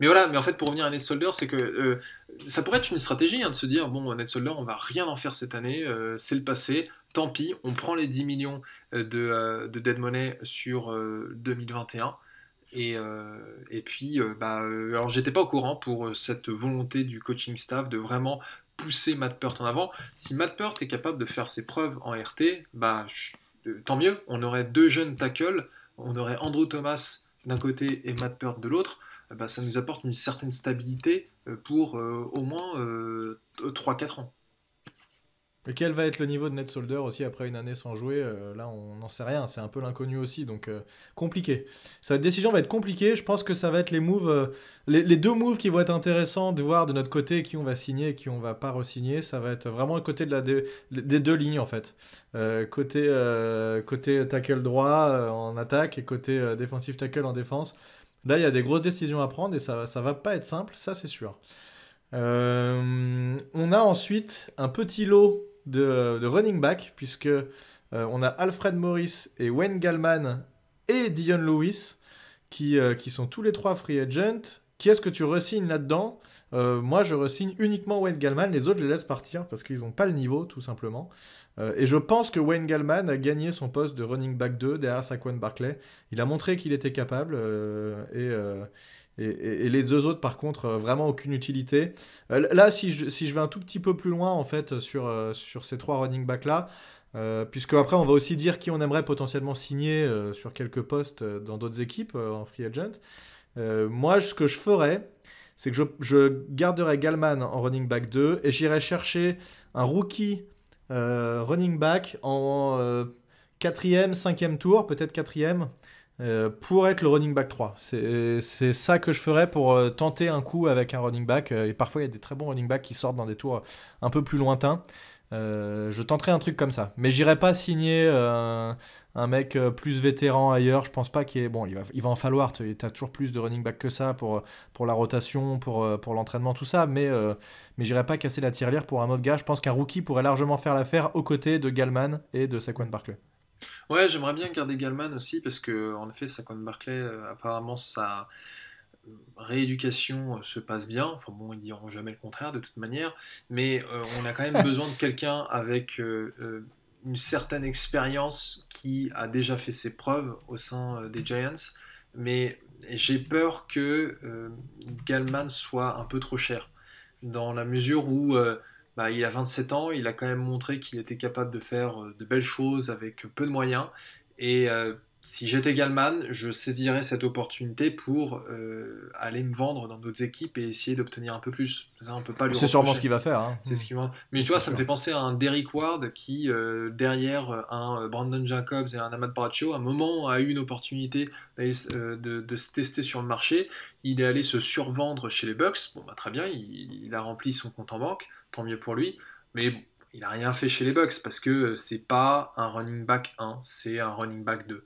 Mais voilà, mais en fait, pour revenir à NetSolder, c'est que euh, ça pourrait être une stratégie hein, de se dire bon, NetSolder, on va rien en faire cette année, euh, c'est le passé, tant pis, on prend les 10 millions euh, de, dead money sur 2021. Et, et puis, bah, alors j'étais pas au courant pour cette volonté du coaching staff de vraiment pousser Matt Peart en avant. Si Matt Peart est capable de faire ses preuves en RT, bah, tant mieux, on aurait deux jeunes tackles, on aurait Andrew Thomas d'un côté et Matt Peart de l'autre. Eh ben, ça nous apporte une certaine stabilité euh, pour euh, au moins 3-4 euh, ans. Et quel va être le niveau de Net Solder aussi après une année sans jouer Là, on n'en sait rien. C'est un peu l'inconnu aussi, donc compliqué. Cette décision va être compliquée. Je pense que ça va être les moves, les, deux moves qui vont être intéressants de voir de notre côté qui on va signer et qui on va pas re-signer. Ça va être vraiment le côté de la des, deux lignes en fait. côté côté tackle droit en attaque et côté défensif tackle en défense. Là, il y a des grosses décisions à prendre et ça, ne va pas être simple, ça c'est sûr. Euh, on a ensuite un petit lot de, running back, puisque euh, on a Alfred Morris et Wayne Gallman et Dion Lewis qui, euh, qui sont tous les trois free agents. Qui est-ce que tu resignes là-dedans euh, moi, je resigne uniquement Wayne Gallman. Les autres, je les laisse partir parce qu'ils n'ont pas le niveau, tout simplement. Euh, et je pense que Wayne Gallman a gagné son poste de running back 2 derrière Saquon Barclay. Il a montré qu'il était capable. Euh, et, les deux autres, par contre, vraiment aucune utilité. là, si je, vais un tout petit peu plus loin, en fait, sur, sur ces trois running backs-là, puisque après on va aussi dire qui on aimerait potentiellement signer sur quelques postes dans d'autres équipes en free agent. moi, ce que je ferais, c'est que je, garderai Galman en running back 2 et j'irai chercher un rookie euh, running back en euh, quatrième, 5 cinquième tour, peut-être quatrième, euh, pour être le running back 3. C'est ça que je ferais pour tenter un coup avec un running back. et parfois, il y a des très bons running backs qui sortent dans des tours un peu plus lointains. je tenterai un truc comme ça. Mais j'irai pas signer un mec euh, plus vétéran ailleurs, je pense pas qu'il est bon, il va, il va en falloir, tu as toujours plus de running back que ça pour, euh, pour la rotation, pour, euh, pour l'entraînement, tout ça, mais, mais j'irai pas casser la tirelire pour un autre gars, je pense qu'un rookie pourrait largement faire l'affaire aux côtés de Galman et de Saquon Barclay. Ouais, j'aimerais bien garder Galman aussi, parce que en effet, Saquon Barclay, apparemment, sa rééducation se passe bien. Enfin bon, ils diront jamais le contraire de toute manière, mais on a quand même besoin de quelqu'un avec une certaine expérience qui a déjà fait ses preuves au sein euh, des Giants, mais j'ai peur que euh, Gallman soit un peu trop cher, dans la mesure où euh, bah, il a 27 ans, il a quand même montré qu'il était capable de faire de belles choses avec peu de moyens, et si j'étais Galman, je saisirais cette opportunité pour euh, aller me vendre dans d'autres équipes et essayer d'obtenir un peu plus. Ça, pas lui C'est sûrement ce qu'il va faire. Hein. C'est ce qu'il va... Mais tu vois, ça me fait penser à un Derrick Ward qui, euh, derrière un euh, Brandon Jacobs et un Amad braccio à un moment a eu une opportunité de, se tester sur le marché. Il est allé se survendre chez les Bucks. Bon, bah, très bien, il, il a rempli son compte en banque, tant mieux pour lui. Mais bon, il a rien fait chez les Bucks parce que euh, c'est pas un running back 1, c'est un running back 2.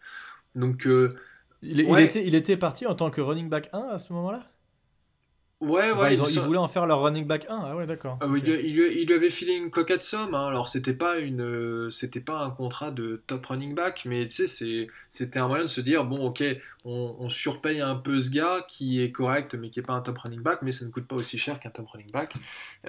Donc euh, il, était, parti en tant que running back 1 à ce moment-là Ouais, ouais. ils, voulaient en faire leur running back 1. Ah ouais, d'accord. Ah, il, lui avait filé une coquette somme. Hein. Alors, c'était pas, euh, pas un contrat de top running back, mais tu sais, c'était un moyen de se dire bon, ok, on, surpaye un peu ce gars qui est correct, mais qui est pas un top running back, mais ça ne coûte pas aussi cher qu'un top running back.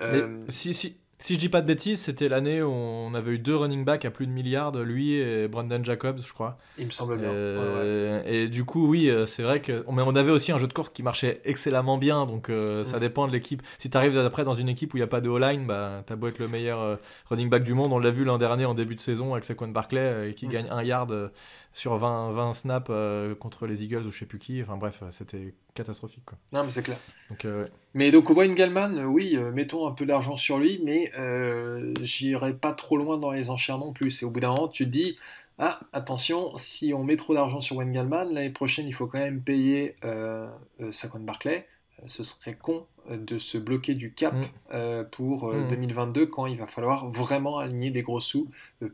Euh, si, si, si je dis pas de bêtises, c'était l'année où on avait eu deux running backs à plus de milliards, lui et Brandon Jacobs, je crois. Il me semble bien. Euh, et du coup, oui, euh, c'est vrai que. Mais on avait aussi un jeu de course qui marchait excellemment bien, donc euh, ça mm. dépend de l'équipe. Si tu arrives après dans une équipe où il n'y a pas de all line bah, t'as beau être le meilleur running back du monde. On l'a vu l'an dernier en début de saison avec Saquon Barclay, qui mm. gagne un yard sur 20, 20 snaps contre les Eagles ou je sais plus qui. Enfin bref, c'était catastrophique. Non, mais c'est clair. Euh, mais donc, Wayne Gallman, euh, oui, euh, mettons un peu d'argent sur lui, mais j'irai pas trop loin dans les enchères non plus. Et au bout d'un moment, tu te dis Ah, attention, si on met trop d'argent sur Wayne Gallman, l'année prochaine, il faut quand même payer euh, Barclay. Ce serait con de se bloquer du cap mm. pour 2022 mm. quand il va falloir vraiment aligner des gros sous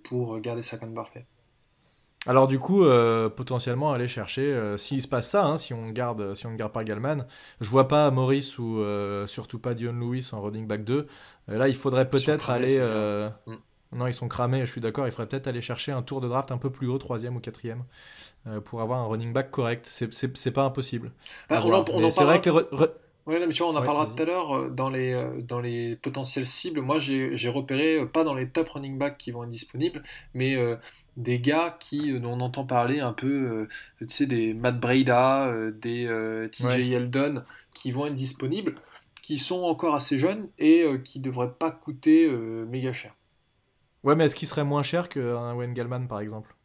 pour garder Saquon Barclay. Alors du coup, euh, potentiellement aller chercher, euh, s'il se passe ça, hein, si on garde, si on ne garde pas Galman, je vois pas Maurice ou euh, surtout pas Dion Lewis en running back 2. là, il faudrait peut-être aller. Mm. Non, ils sont cramés. Je suis d'accord. Il faudrait peut-être aller chercher un tour de draft un peu plus haut, troisième ou quatrième, pour avoir un running back correct. C'est pas impossible. c'est vrai que oui, mais tu vois, on en parlera tout à l'heure euh, dans les, euh, dans les potentielles cibles. Moi, j'ai repéré, euh, pas dans les top running backs qui vont être disponibles, mais des gars qui, dont on entend parler un peu, tu sais, des Matt Breda, des TJ Eldon, qui vont être disponibles, qui sont encore assez jeunes et qui ne devraient pas coûter méga cher. Ouais, mais est-ce qu'ils seraient moins chers qu'un Wayne Gallman, par exemple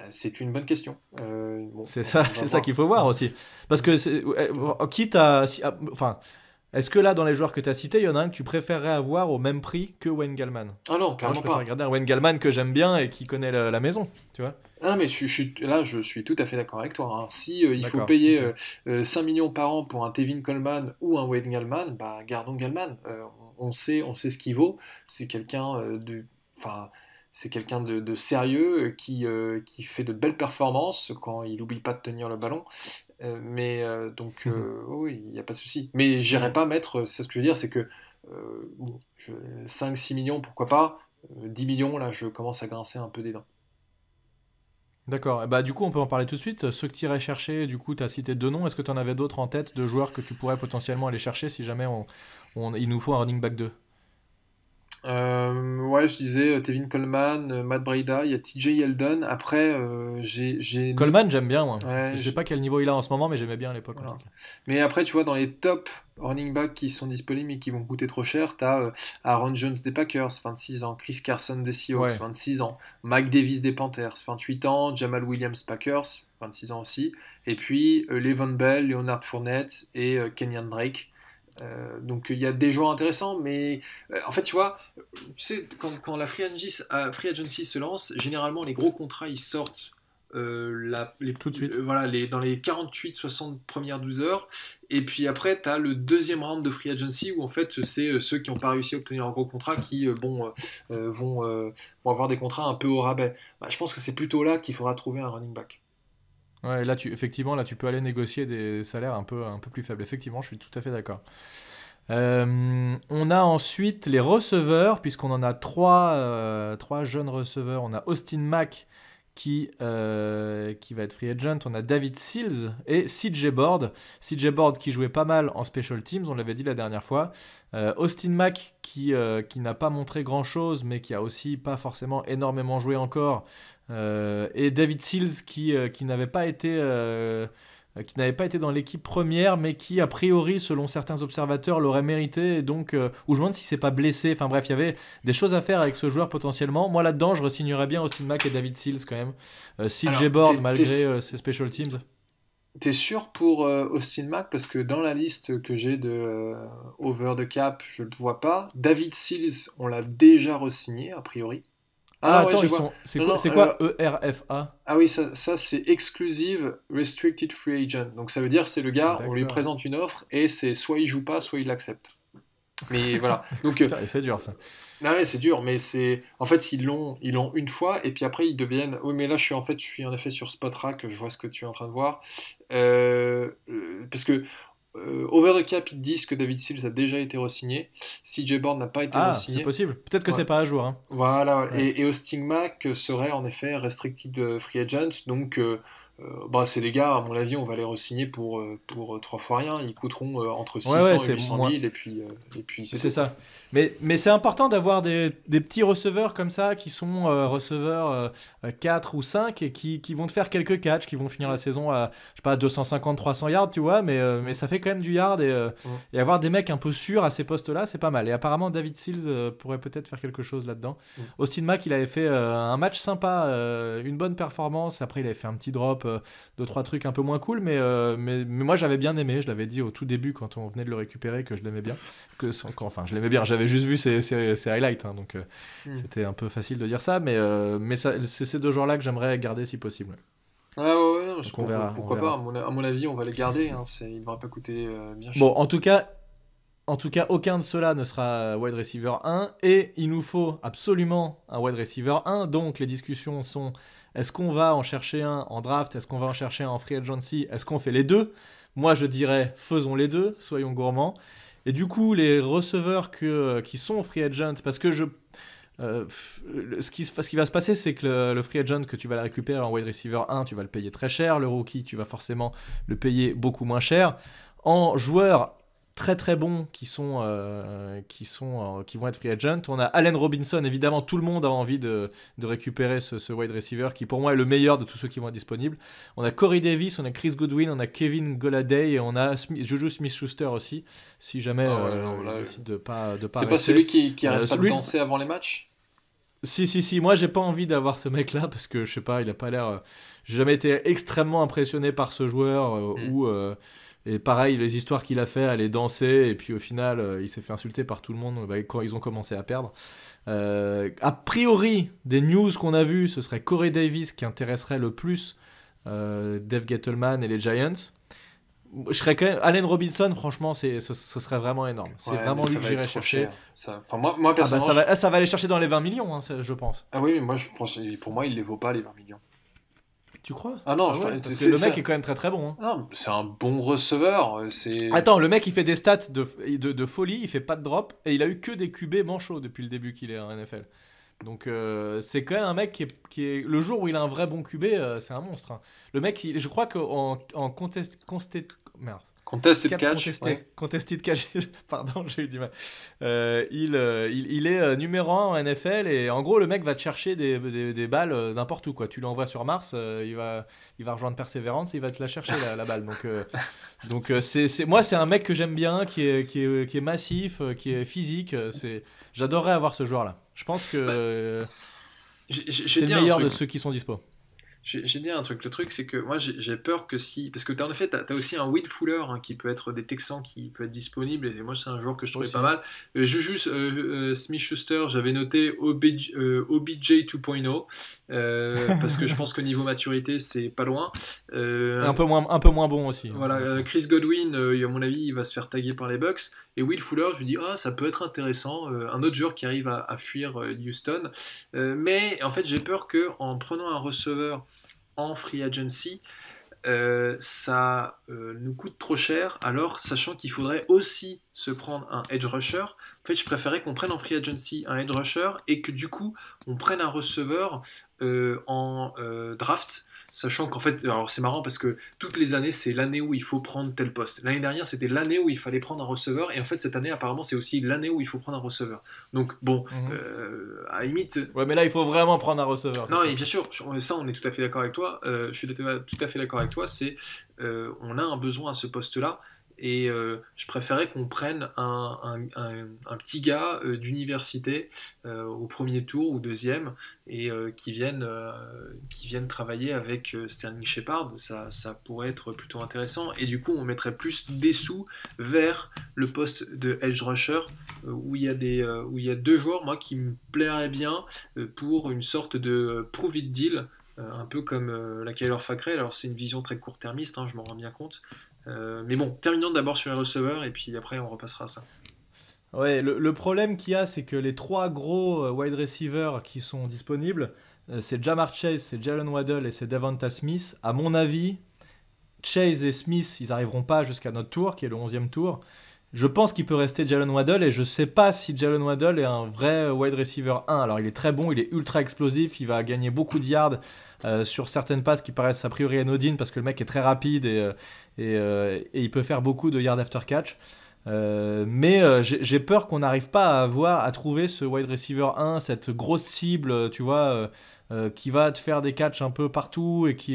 euh, c'est une bonne question. Euh, c'est ça, c'est ça qu'il faut voir aussi. Parce que, euh, quitte à. Ah, enfin, est-ce que là, dans les joueurs que tu as cités, il y en a un que tu préférerais avoir au même prix que Wayne Gallman Ah non, clairement Moi, je préfère regarder un Wayne Gallman que j'aime bien et qui connaît la, maison, tu vois Ah, mais là, je suis tout à fait d'accord avec toi. Hein. il faut payer 5 millions par an pour un Tevin Coleman ou un Wayne Gallman, bah, gardons Gallman. on, sait, on sait ce qu'il vaut. C'est quelqu'un de. Enfin c'est quelqu'un de, sérieux euh, qui, euh, qui fait de belles performances quand il n'oublie pas de tenir le ballon. Euh, mais donc, mhm. il n'y a pas de souci. Mais j'irai pas mettre, c'est ce que je veux dire, c'est que 5-6 millions, pourquoi pas 10 millions, là, je commence à grincer un peu des dents. D'accord, eh bah du coup on peut en parler tout de suite. Ceux que tu irais chercher, du coup tu as cité deux noms, est-ce que tu en avais d'autres en tête de joueurs que tu pourrais potentiellement aller chercher si jamais on, il nous faut un running back 2 euh, ouais, je disais euh, Tevin Coleman, euh, Matt Breda, il y a TJ Eldon Après, j'ai. Coleman, j'aime bien, moi. je sais pas quel niveau il a en ce moment, mais j'aimais bien à l'époque. Mais après, tu vois, dans les top running backs qui sont disponibles mais qui vont coûter trop cher, t'as as Aaron Jones des Packers, 26 ans, Chris Carson des Seahawks, 26 ans, Mike Davis des Panthers, 28 ans, Jamal Williams Packers, 26 ans aussi, et puis Levon Bell, Leonard Fournette et Kenyan Drake. Euh, donc il y a des joueurs intéressants, mais euh, en fait, tu vois, tu quand, la euh, free agency, se lance, généralement les gros contrats ils sortent voilà, les, dans les 48-60 premières 12 heures, et puis après, tu as le deuxième round de free agency où en fait, c'est ceux qui n'ont pas réussi à obtenir un gros contrat qui bon, vont, avoir des contrats un peu au rabais. Bah, je pense que c'est plutôt là qu'il faudra trouver un running back. Ouais, là, tu, effectivement, là, tu peux aller négocier des salaires un peu, un peu plus faibles. Effectivement, je suis tout à fait d'accord. Euh, on a ensuite les receveurs, puisqu'on en a trois, euh, jeunes receveurs. On a Austin Mack qui, euh, qui va être free agent. On a David Seals et CJ Board. CJ Board qui jouait pas mal en special teams, on l'avait dit la dernière fois. Austin Mack qui, qui n'a pas montré grand-chose, mais qui a aussi pas forcément énormément joué encore. Euh, et David Seals qui, euh, qui n'avait pas été euh, qui n'avait pas été dans l'équipe première, mais qui, a priori, selon certains observateurs, l'aurait mérité. donc, ou je me demande s'il s'est pas blessé. Enfin bref, il y avait des choses à faire avec ce joueur potentiellement. Moi, là-dedans, je re-signerais bien Austin Mack et David Seals quand même. Euh, CJ Board, malgré ses special teams. T'es sûr pour Austin Mack Parce que dans la liste que j'ai de Over the Cap, je ne le vois pas. David Seals, on l'a déjà re-signé a priori. Ah, c'est quoi, ERFA euh, e Ah oui, ça, c'est Exclusive Restricted Free Agent. Donc ça veut dire c'est le gars, on lui présente une offre et c'est soit il joue pas, soit il l'accepte. Mais voilà. Donc c'est dur ça. Non, ah c'est dur, mais c'est en fait ils l'ont ils une fois et puis après ils deviennent. Oui, mais là je suis en fait je suis en effet sur Spotrack, je vois ce que tu es en train de voir euh, euh, parce que euh, over the cap, ils disent que David Sills a déjà été re-signé. CJ Board n'a pas été ah, re C'est possible. Peut-être que c'est pas à jour. Hein. Voilà. Et, et, au stigma serait en effet de free agent, donc euh, euh, bah, c'est les gars, à mon avis, on va les re-signer pour, euh, pour euh, trois fois rien. Ils coûteront entre 600 et 800 000, et puis, et puis c'est ça. Mais, mais c'est important d'avoir des, petits receveurs comme ça, qui sont receveurs 4 ou 5, et qui, vont te faire quelques catchs, qui vont finir la saison à, je sais pas, 250-300 yards, tu vois, mais, mais ça fait quand même du yard, et, avoir des mecs un peu sûrs à ces postes-là, c'est pas mal. Et apparemment, David Seals pourrait peut-être faire quelque chose là-dedans. Austin Mack, il avait fait un match sympa, une bonne performance, après il avait fait un petit drop euh, deux trois trucs un peu moins cool, euh, mais, mais, moi j'avais bien aimé. Je l'avais dit au tout début quand on venait de le récupérer que je l'aimais bien. Que, enfin, je l'aimais bien. J'avais juste vu ses, highlights, hein, donc euh, hmm. c'était un peu facile de dire ça, mais, mais c'est ces deux joueurs-là que j'aimerais garder si possible. Ah ouais, ouais pourquoi pas. À mon avis, on va les garder. Hein, il ne va pas coûter bien cher. Bon, en tout cas, en tout cas, aucun de ceux-là ne sera wide receiver 1. Et il nous faut absolument un wide receiver 1. Donc, les discussions sont est-ce qu'on va en chercher un en draft Est-ce qu'on va en chercher un en free agency Est-ce qu'on fait les deux Moi, je dirais, faisons les deux, soyons gourmands. Et du coup, les receveurs euh, qui sont free agent, parce que euh, ce, qui, va se passer, c'est que le, free agent que tu vas récupérer en wide receiver 1, tu vas le payer très cher. Le rookie, tu vas forcément le payer beaucoup moins cher. En joueur très très bons qui sont euh, qui sont euh, qui vont être free agent. On a Allen Robinson, évidemment, tout le monde a envie de, récupérer ce, wide receiver qui pour moi est le meilleur de tous ceux qui vont être disponibles. On a Corey Davis, on a Chris Goodwin, on a Kevin Goladay et on a Juju Smith-Schuster aussi, si jamais ah, euh, de pas de pas. C'est pas celui qui, qui arrête pas de danser avant les matchs. Si, si, si, moi j'ai pas envie d'avoir ce mec là parce que je sais pas, il a pas l'air. J'ai jamais été extrêmement impressionné par ce joueur hmm. ou, et pareil, les histoires qu'il a fait, aller danser, et puis au final, euh, il s'est fait insulter par tout le monde bah, quand ils ont commencé à perdre. Euh, a priori, des news qu'on a vues, ce serait Corey Davis qui intéresserait le plus euh, Dave Gettleman et les Giants. Je serais Allen Robinson, franchement, ce, ce, serait vraiment énorme. C'est vraiment lui que j'irais chercher. Ça... Ah bah, ça, va, aller chercher dans les 20 millions, hein, je pense. Ah oui, mais moi, je pense, pour moi, il ne les vaut pas, les 20 millions. Tu crois Ah non, ah je que le mec est quand même très très bon. Hein. c'est un bon receveur. Euh, Attends, le mec il fait des stats de, de, folie, il fait pas de drop et il a eu que des QB manchots depuis le début qu'il est en NFL. Donc euh, c'est quand même un mec qui est, Le jour où il a un vrai bon QB, euh, c'est un monstre. Hein. Le mec, je crois qu'en en, en contest, mars. de catch. Contesté, de catch. Pardon, j'ai eu du mal. Euh, euh, il, il, est euh, numéro 1 en NFL et en gros, le mec va te chercher des, balles n'importe où. Quoi. Tu l'envoies sur Mars, il, va, il va rejoindre Persévérance et il va te la chercher la, la balle. Donc, donc c'est, moi, c'est un mec que j'aime bien, qui est, qui est, massif, qui est physique. C'est, j'adorerais avoir ce joueur-là. Je pense que bah, c'est le meilleur de ceux qui sont dispo. J'ai dit un truc. Le truc, c'est que moi, j'ai peur que si. Parce que as, en effet, tu as, aussi un Will Fuller hein, qui peut être des Texans qui peut être disponible. Et moi, c'est un joueur que je trouvais pas mal. Euh, euh, euh, Smith Schuster, j'avais noté OBJ, OBJ 2.0. parce que je pense qu'au niveau maturité, c'est pas loin. Euh, un, peu moins, un peu moins bon aussi. Hein. Voilà. Chris Godwin, à mon avis, il va se faire taguer par les Bucks. Et Will Fuller, je lui dis, ah, ça peut être intéressant. un autre joueur qui arrive à, à fuir Houston. mais en fait, j'ai peur que en prenant un receveur en free agency, euh, ça euh, nous coûte trop cher, alors sachant qu'il faudrait aussi se prendre un edge rusher, en fait je préférais qu'on prenne en free agency un edge rusher et que du coup on prenne un receveur euh, en draft Sachant qu'en fait, alors c'est marrant parce que toutes les années, c'est l'année où il faut prendre tel poste. L'année dernière, c'était l'année où il fallait prendre un receveur, et en fait, cette année, apparemment, c'est aussi l'année où il faut prendre un receveur. Donc, bon, mhm. euh, à limite. Ouais, mais là, il faut vraiment prendre un receveur. Non, et bien sûr, ça, on est tout à fait d'accord avec toi. Euh, je suis tout à fait d'accord avec toi. C'est, euh, on a un besoin à ce poste-là. Et euh, je préférais qu'on prenne un, petit gars euh, d'université euh, au premier tour ou deuxième et qui, vienne, travailler avec Sterling Shepard. Ça, pourrait être plutôt intéressant. Et du coup, on mettrait plus des sous vers le poste de edge rusher où il y, a où il y a deux joueurs, moi, qui me plairaient bien pour une sorte de prove it deal. un peu comme la Kyler Fakre. Alors c'est une vision très court-termiste, hein, je m'en rends bien compte, euh, mais bon, terminons d'abord sur les receveurs et puis après on repassera ça. Ouais, le, problème qu'il y a, c'est que les trois gros euh, wide receivers qui sont disponibles, euh, c'est Jamar Chase, c'est Jalen Waddle et c'est Devonta Smith. À mon avis, Chase et Smith, ils n'arriveront pas jusqu'à notre tour, qui est le 11e tour. Je pense qu'il peut rester Jalen Waddell et je ne sais pas si Jalen Waddell est un vrai wide receiver 1. Alors il est très bon, il est ultra explosif, il va gagner beaucoup de yards euh, sur certaines passes qui paraissent a priori anodines parce que le mec est très rapide et, euh, euh, et il peut faire beaucoup de yards after catch. Euh, mais euh, j'ai peur qu'on n'arrive pas à avoir, à trouver ce wide receiver 1, cette grosse cible, tu vois, euh, qui va te faire des catchs un peu partout et qui,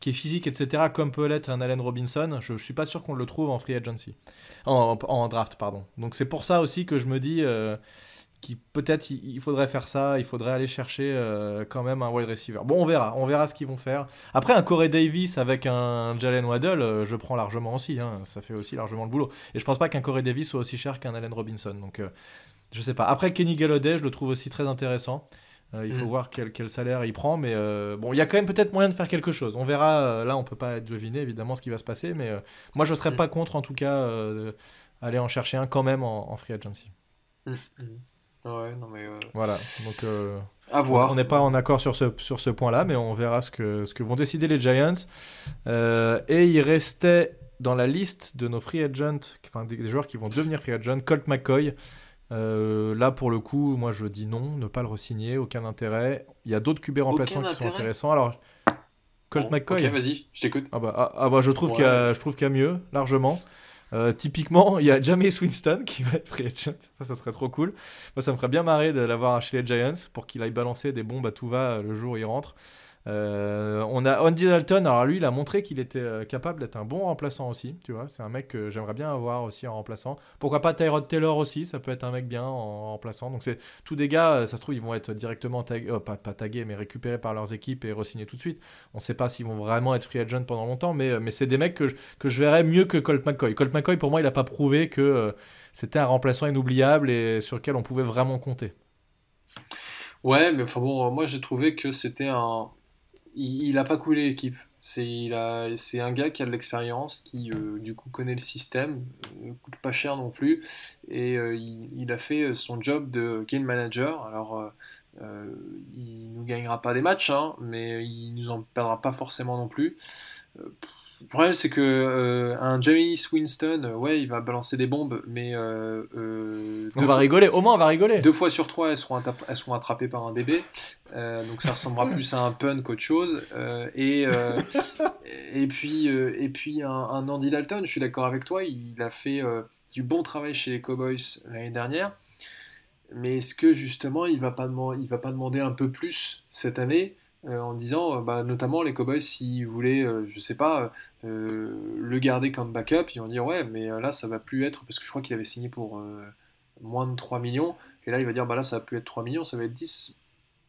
qui est physique, etc., comme peut l'être un Allen Robinson. Je, ne suis pas sûr qu'on le trouve en free agency, en draft, pardon. Donc c'est pour ça aussi que je me dis, peut-être il faudrait faire ça, il faudrait aller chercher euh, quand même un wide receiver. Bon, on verra, on verra ce qu'ils vont faire. Après, un Corey Davis avec un Jalen Waddell, euh, je prends largement aussi, hein, ça fait aussi largement le boulot. Et je pense pas qu'un Corey Davis soit aussi cher qu'un Allen Robinson, donc euh, je sais pas. Après, Kenny Galladay, je le trouve aussi très intéressant. il faut mm. voir quel, quel, salaire il prend, mais bon, il y a quand même peut-être moyen de faire quelque chose. On verra, là on peut pas deviner évidemment ce qui va se passer, mais moi je serais mm. pas contre en tout cas aller en chercher un quand même en, free agency. Mm mais. Euh, voilà, donc. Euh, on n'est pas en accord sur ce, sur ce point-là, mais on verra ce que, ce que vont décider les Giants. Euh, et il restait dans la liste de nos free agents, enfin des, joueurs qui vont devenir free agents, Colt McCoy. là, pour le coup, moi je dis non, ne pas le re-signer, aucun intérêt. Il y a d'autres QB remplaçants qui sont intéressants. Alors, Colt McCoy. vas-y, je t'écoute. Ah bah, ah, ah bah, je trouve qu'il y, a mieux, largement. Euh, typiquement, il y a jamais Swinston qui va être free agent. Ça, ça serait trop cool. Moi, ça me ferait bien marrer de l'avoir chez les Giants pour qu'il aille balancer des bombes à tout va le jour où il rentre. Euh, on a Andy Dalton, alors lui, il a montré qu'il était euh, capable d'être un bon remplaçant aussi, tu vois. C'est un mec que j'aimerais bien avoir aussi en remplaçant. Pourquoi pas Tyrod Taylor aussi, ça peut être un mec bien en remplaçant. Donc c'est tous des gars, euh, ça se trouve, ils vont être directement tagués, pas, tagués, mais récupérés par leurs équipes et re tout de suite. On ne sait pas s'ils vont vraiment être free agent pendant longtemps, mais, mais c'est des mecs que je, verrais mieux que Colt McCoy. Colt McCoy, pour moi, il n'a pas prouvé que c'était un remplaçant inoubliable et sur lequel on pouvait vraiment compter. Ouais, mais enfin bon, moi j'ai trouvé que c'était un, il n'a pas coulé l'équipe. C'est un gars qui a de l'expérience, qui euh, du coup connaît le système, euh, ne coûte pas cher non plus, et euh, il, a fait son job de game manager. Alors, il ne nous gagnera pas des matchs, hein, mais il ne nous en perdra pas forcément non plus. Le problème, c'est que euh, un James Winston, euh, ouais, il va balancer des bombes, mais. Euh, on va rigoler, au moins on va rigoler. Deux fois sur trois, elles seront, attrapées par un DB. donc ça ressemblera plus à un pun qu'autre chose. et, puis, et puis un, Andy Dalton, je suis d'accord avec toi, il, a fait du bon travail chez les Cowboys l'année dernière. Mais est-ce que justement, il va il va pas demander un peu plus cette année euh, en disant euh, bah, notamment les cowboys s'ils voulaient, euh, je sais pas, le garder comme backup, ils vont dire ouais, mais là ça va plus être parce que je crois qu'il avait signé pour moins de 3 millions, et là il va dire bah là ça va plus être 3 millions, ça va être 10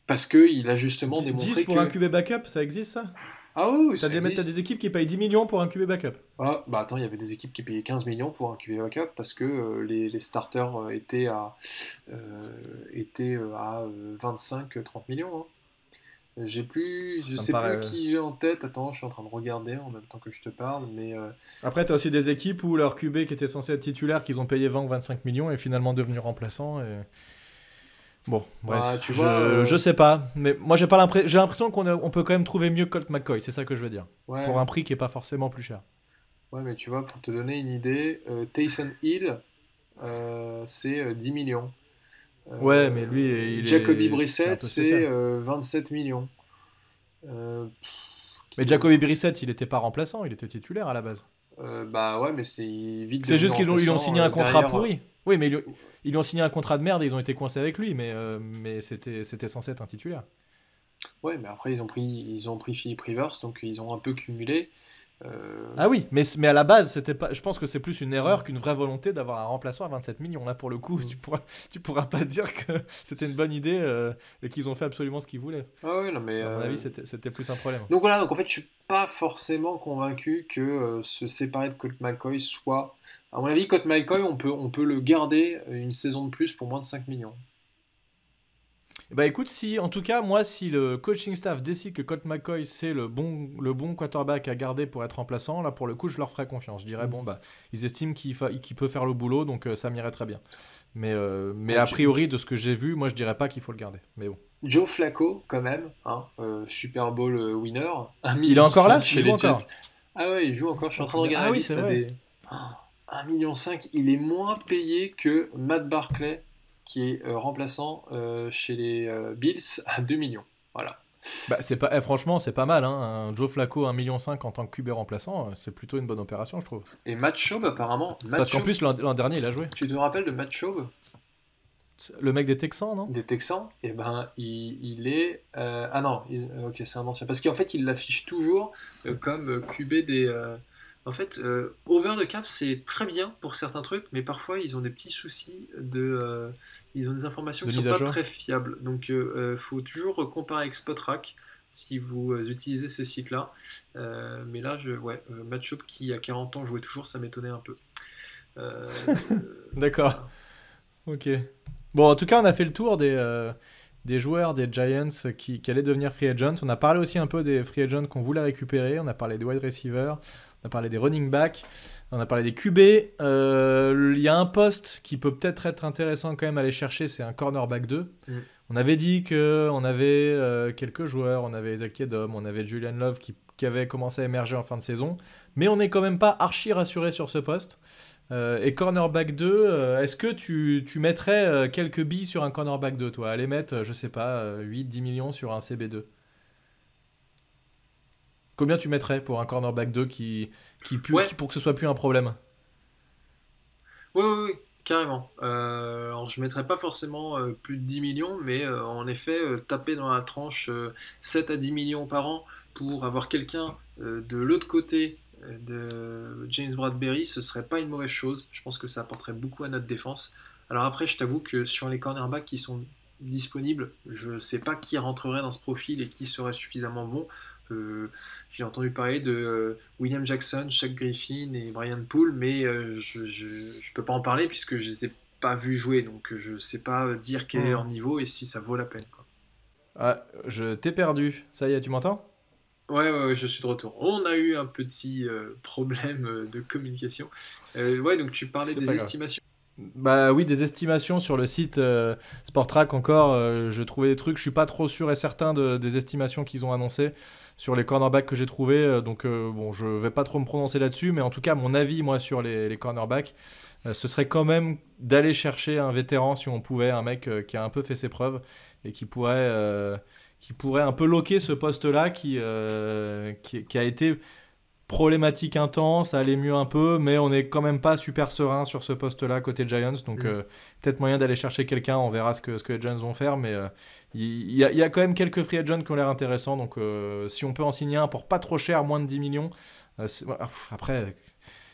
parce que il a justement démontré 10 pour un QB backup, ça existe ça ah oui, t'as des, des, équipes qui payent 10 millions pour un QB backup. Ah, bah attends, il y avait des équipes qui payaient 15 millions pour un QB backup parce que les, starters étaient à, étaient à 25-30 millions. Hein. J'ai plus, je sais plus qui j'ai en tête. Attends, je suis en train de regarder en même temps que je te parle, mais. tu euh, Après, t'as aussi des équipes où leur QB qui était censé être titulaire, qu'ils ont payé 20 ou 25 millions, est finalement devenu remplaçant. Et... Bon, bref, bah, je, vois, euh, je sais pas, mais moi j'ai pas l'impression, j'ai l'impression qu'on peut quand même trouver mieux Colt McCoy, c'est ça que je veux dire, pour un prix qui est pas forcément plus cher. Ouais, mais tu vois, pour te donner une idée, euh, Tyson Hill, c'est 10 millions. Euh, ouais, mais lui, il Jacobi Brissette, c'est 27 euh, millions. Euh, mais Jacoby Brissette, il n'était pas remplaçant, il était titulaire à la base. bah ouais, mais c'est vite. C'est juste qu'ils lui ont, signé un contrat pourri. Oui, mais ils, lui ont signé un contrat de merde ils ont été coincés avec lui, mais, c'était, censé être un titulaire. Ouais, mais après, ils ont pris, ils ont pris Philippe Rivers, donc ils ont un peu cumulé. Euh, ah oui, mais, mais à la base, c'était pas. Je pense que c'est plus une erreur qu'une vraie volonté d'avoir un remplaçant à 27 millions. Là, pour le coup, mm. tu pourras, pourras pas dire que c'était une bonne idée euh, et qu'ils ont fait absolument ce qu'ils voulaient. Ah mais. À mon euh, avis, c'était plus un problème. Donc voilà, donc en fait, je suis pas forcément convaincu que se séparer de Colt McCoy soit. À mon avis, Colt McCoy, on peut, on peut le garder une saison de plus pour moins de 5 millions. Bah écoute, si, en tout cas, moi, si le coaching staff décide que Colt McCoy, c'est le bon, le bon quarterback à garder pour être remplaçant, là, pour le coup, je leur ferai confiance. Je dirais, mm. bon, bah, ils estiment qu'il peut faire le boulot, donc euh, ça m'irait très bien. Mais, euh, mais ah, a priori, de ce que j'ai vu, moi, je dirais pas qu'il faut le garder. Mais bon. Joe Flacco, quand même, hein, euh, Super Bowl winner. Il est encore là il joue encore. Ah ouais, il joue encore, je suis en train de ah regarder. Ah oui, c'est vrai. 1,5 ah, million, il est moins payé que Matt Barclay qui est euh, remplaçant euh, chez les euh, Bills à 2 millions. Voilà. Bah, c'est pas, eh, franchement, c'est pas mal. Hein. Joe Flacco, 1,5 million en tant que QB remplaçant, c'est plutôt une bonne opération, je trouve. Et Matt apparemment. Parce qu'en plus, l'an dernier, il a joué. Tu te rappelles de Matt Le mec des Texans, non Des Texans Et eh ben, il, est. ah non, ok, c'est un ancien. Parce qu'en fait, il l'affiche toujours comme QB des. En fait, euh, over the cap, c'est très bien pour certains trucs, mais parfois ils ont des petits soucis de. Euh, ils ont des informations qui ne sont pas très fiables. Donc, il euh, faut toujours comparer avec Spotrack si vous utilisez ces sites-là. mais là, je, ouais, Matchup qui, a 40 ans, jouait toujours, ça m'étonnait un peu. D'accord. Ok. Bon, en tout cas, on a fait le tour des joueurs des Giants qui, qui, allaient devenir free agents. On a parlé aussi un peu des free agents qu'on voulait récupérer. On a parlé des wide receivers on a parlé des running backs, on a parlé des QB. Euh, il y a un poste qui peut peut-être être intéressant quand même à aller chercher, c'est un cornerback 2. Mm. On avait dit qu'on avait euh, quelques joueurs, on avait Isaac Edom, on avait Julian Love qui, avait commencé à émerger en fin de saison, mais on n'est quand même pas archi rassuré sur ce poste. Euh, et cornerback 2, est-ce que tu, tu mettrais quelques billes sur un cornerback 2, toi Aller mettre, je sais pas, 8-10 millions sur un CB2 Combien tu mettrais pour un cornerback 2 qui, qui pour que ce soit plus un problème Oui, carrément. Euh, alors je mettrais pas forcément euh, plus de 10 millions, mais euh, en effet, taper dans la tranche 7 à 10 millions par an pour avoir quelqu'un de l'autre côté de James Bradbury, ce serait pas une mauvaise chose. Je pense que ça apporterait beaucoup à notre défense. Alors après, je t'avoue que sur les cornerbacks qui sont disponibles, je sais pas qui rentrerait dans ce profil et qui serait suffisamment bon j'ai entendu parler de euh, William Jackson, Chuck Griffin et Brian Poole, mais euh, je ne peux pas en parler puisque je les ai pas vus jouer, donc je sais pas dire quel est leur hmm. niveau et si ça vaut la peine. Quoi. Ah, je t'ai perdu. Ça y est, tu m'entends Ouais, ouais, je suis de retour. On a eu un petit euh, problème de communication. ouais, donc tu parlais des estimations. Bah oui, des estimations sur le site Sportrack encore. je trouvais des trucs, je suis pas trop sûr et certain des estimations qu'ils ont annoncées sur les cornerbacks que j'ai trouvés. Euh, donc euh, bon, je vais pas trop me prononcer là-dessus, mais en tout cas, mon avis, moi, sur les, cornerbacks, euh, ce serait quand même d'aller chercher un vétéran si on pouvait, un mec qui a un peu fait ses preuves et qui pourrait qui pourrait un peu loquer ce poste-là qui, qui, a été problématique intense, ça allait mieux un peu, mais on n'est quand même pas super serein sur ce poste-là côté Giants. Donc, mm. euh, peut-être moyen d'aller chercher quelqu'un, on verra ce que, ce que les Giants vont faire. Mais euh, il y, a quand même quelques free agents qui ont l'air intéressants. Donc, euh, si on peut en signer un pour pas trop cher, moins de 10 millions, après.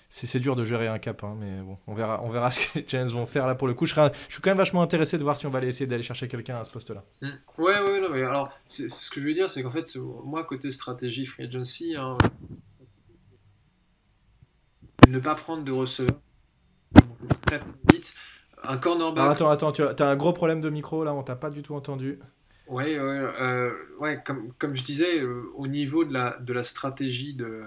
C'est dur de gérer un cap, hein, mais bon, on verra, on verra ce que les Giants vont faire là pour le coup. Je, suis quand même vachement intéressé de voir si on va aller essayer d'aller chercher quelqu'un à ce poste-là. Mm. Ouais, ouais, non, alors, ce que je veux dire, c'est qu'en fait, moi, côté stratégie free agency, hein, ne pas prendre de receveur. Très vite. Un cornerback. attends, attends, tu as, un gros problème de micro là, on t'a pas du tout entendu. Ouais, euh, comme, je disais, euh, au niveau de la, stratégie de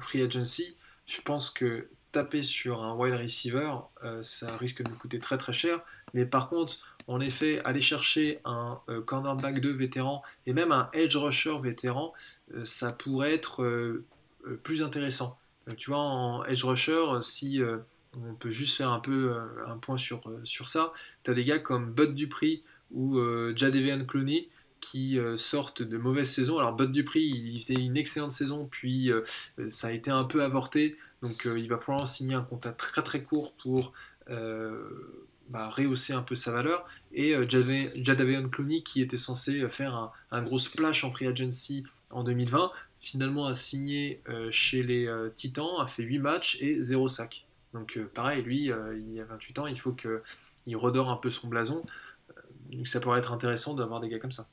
Free Agency, je pense que taper sur un wide receiver, euh, ça risque de nous coûter très très cher. Mais par contre, en effet, aller chercher un cornerback 2 vétéran et même un edge rusher vétéran, ça pourrait être plus intéressant. Euh, tu vois, en edge rusher, euh, si euh, on peut juste faire un peu un point sur, ça, tu as des gars comme Bud Dupree ou Jadeveon Clooney qui sortent de mauvaises saisons. Alors Bud Dupree, il faisait une excellente saison, puis ça a été un peu avorté, donc il va probablement signer un contrat très très court pour bah, rehausser un peu sa valeur. Et Jadeveon Jadavion Clooney, qui était censé faire un, un, gros splash en free agency en 2020, finalement a signé euh, chez les euh, Titans, a fait 8 matchs et 0 sac. Donc euh, pareil, lui, il a 28 ans, il faut qu'il redore un peu son blason. donc ça pourrait être intéressant d'avoir des gars comme ça.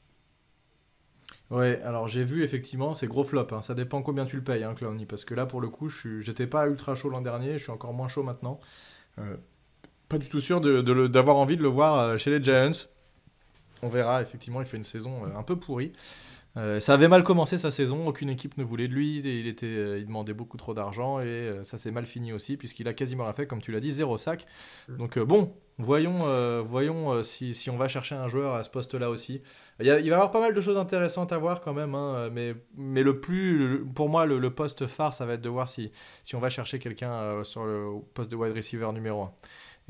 Ouais, alors j'ai vu effectivement, c'est gros flop. Hein. Ça dépend combien tu le payes, hein, Clowny, parce que là pour le coup, j'étais pas ultra chaud l'an dernier, je suis encore moins chaud maintenant. pas du tout sûr d'avoir envie de le voir chez les Giants on verra, effectivement, il fait une saison euh, un peu pourrie. Euh, ça avait mal commencé sa saison, aucune équipe ne voulait de lui, il, euh, il demandait beaucoup trop d'argent et ça s'est mal fini aussi puisqu'il a quasiment rien fait, comme tu l'as dit, zéro sac. Mm. Donc bon, voyons, voyons si, on va chercher un joueur à ce poste-là aussi. Il, va y avoir pas mal de choses intéressantes à voir quand même, hein, mais, mais le plus, pour moi, le, poste phare, ça va être de voir si, si on va chercher quelqu'un sur le poste de wide receiver numéro 1.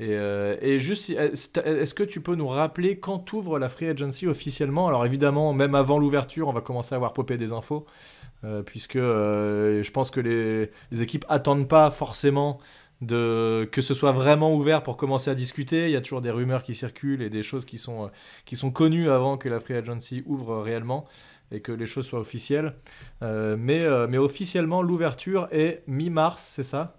Euh, et, juste, euh, euh, est-ce que tu peux nous rappeler quand ouvre la Free Agency officiellement Alors évidemment, même avant l'ouverture, on va commencer à avoir popé des infos, puisque je pense que les, les, équipes attendent pas forcément de, que ce soit vraiment ouvert pour commencer à discuter. Il y a toujours des rumeurs qui circulent et des choses qui sont, qui sont connues avant que la Free Agency ouvre réellement et que les choses soient officielles. mais, mais officiellement, l'ouverture est mi-mars, c'est ça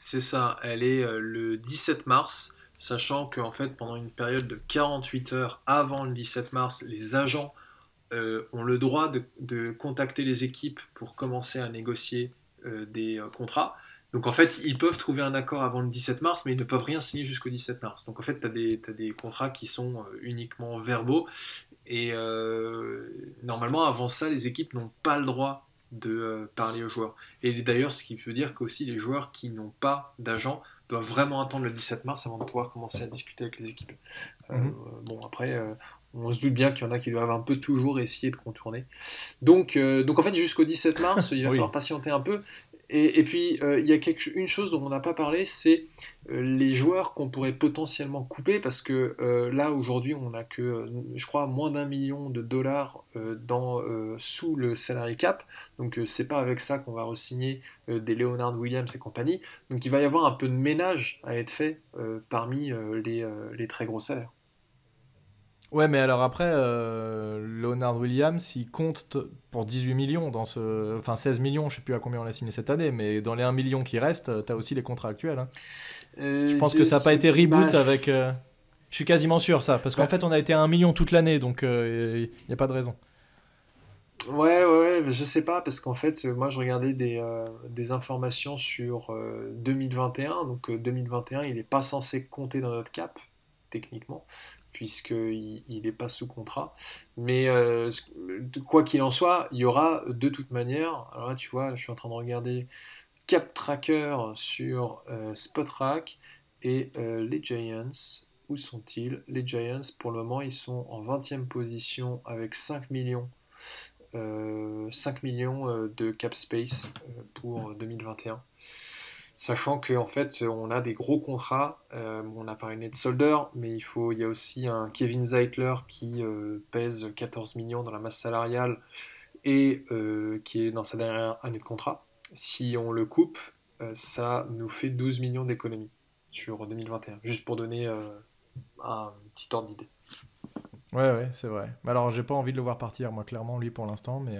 c'est ça, elle est euh, le 17 mars, sachant qu'en fait, pendant une période de 48 heures avant le 17 mars, les agents euh, ont le droit de, contacter les équipes pour commencer à négocier euh, des contrats. Donc en fait, ils peuvent trouver un accord avant le 17 mars, mais ils ne peuvent rien signer jusqu'au 17 mars. Donc en fait, tu as, des contrats qui sont uniquement verbaux. Et normalement, avant ça, les équipes n'ont pas le droit de euh, parler aux joueurs. Et d'ailleurs, ce qui veut dire qu'aussi les joueurs qui n'ont pas d'agent doivent vraiment attendre le 17 mars avant de pouvoir commencer à discuter avec les équipes. Euh, mhm. bon, après, euh, on se doute bien qu'il y en a qui doivent un peu toujours essayer de contourner. Donc, donc en fait, jusqu'au 17 mars, il va falloir patienter un peu. Et, puis, euh, il y a une chose dont on n'a pas parlé, c'est euh, les joueurs qu'on pourrait potentiellement couper, parce que euh, là, aujourd'hui, on n'a que, je crois, moins d'un million de dollars dans, sous le salary cap. Donc, c'est pas avec ça qu'on va re-signer des Leonard Williams et compagnie. Donc, il va y avoir un peu de ménage à être fait parmi les très gros salaires. Ouais, mais alors après, euh, Leonard Williams, il compte pour 18 millions dans ce. Enfin, 16 millions, je sais plus à combien on l'a signé cette année, mais dans les 1 million qui restent, euh, tu as aussi les contrats actuels. Hein. Euh, je pense que ça n'a pas été reboot avec. Je suis quasiment sûr, ça, parce qu'en bah. fait, on a été à 1 million toute l'année, donc il n'y a pas de raison. Ouais, ouais, ouais, je sais pas, parce qu'en fait, moi, je regardais des, des informations sur 2021, donc 2021, il n'est pas censé compter dans notre cap, techniquement puisqu'il n'est pas sous contrat. Mais euh, quoi qu'il en soit, il y aura de toute manière, alors là tu vois, je suis en train de regarder Cap Tracker sur euh, Spotrack et euh, les Giants. Où sont-ils Les Giants, pour le moment, ils sont en 20e position avec 5 millions, 5 millions de cap space pour 2021 sachant qu'en fait on a des gros contrats. Euh, on a parlé de Solder, mais il faut, il y a aussi un Kevin Zeitler qui euh, pèse 14 millions dans la masse salariale et euh, qui est dans sa dernière année de contrat. Si on le coupe, ça nous fait 12 millions d'économies sur 2021, juste pour donner un petit ordre d'idée. Ouais, ouais, c'est vrai. Alors, j'ai pas envie de le voir partir, moi, clairement, lui, pour l'instant, mais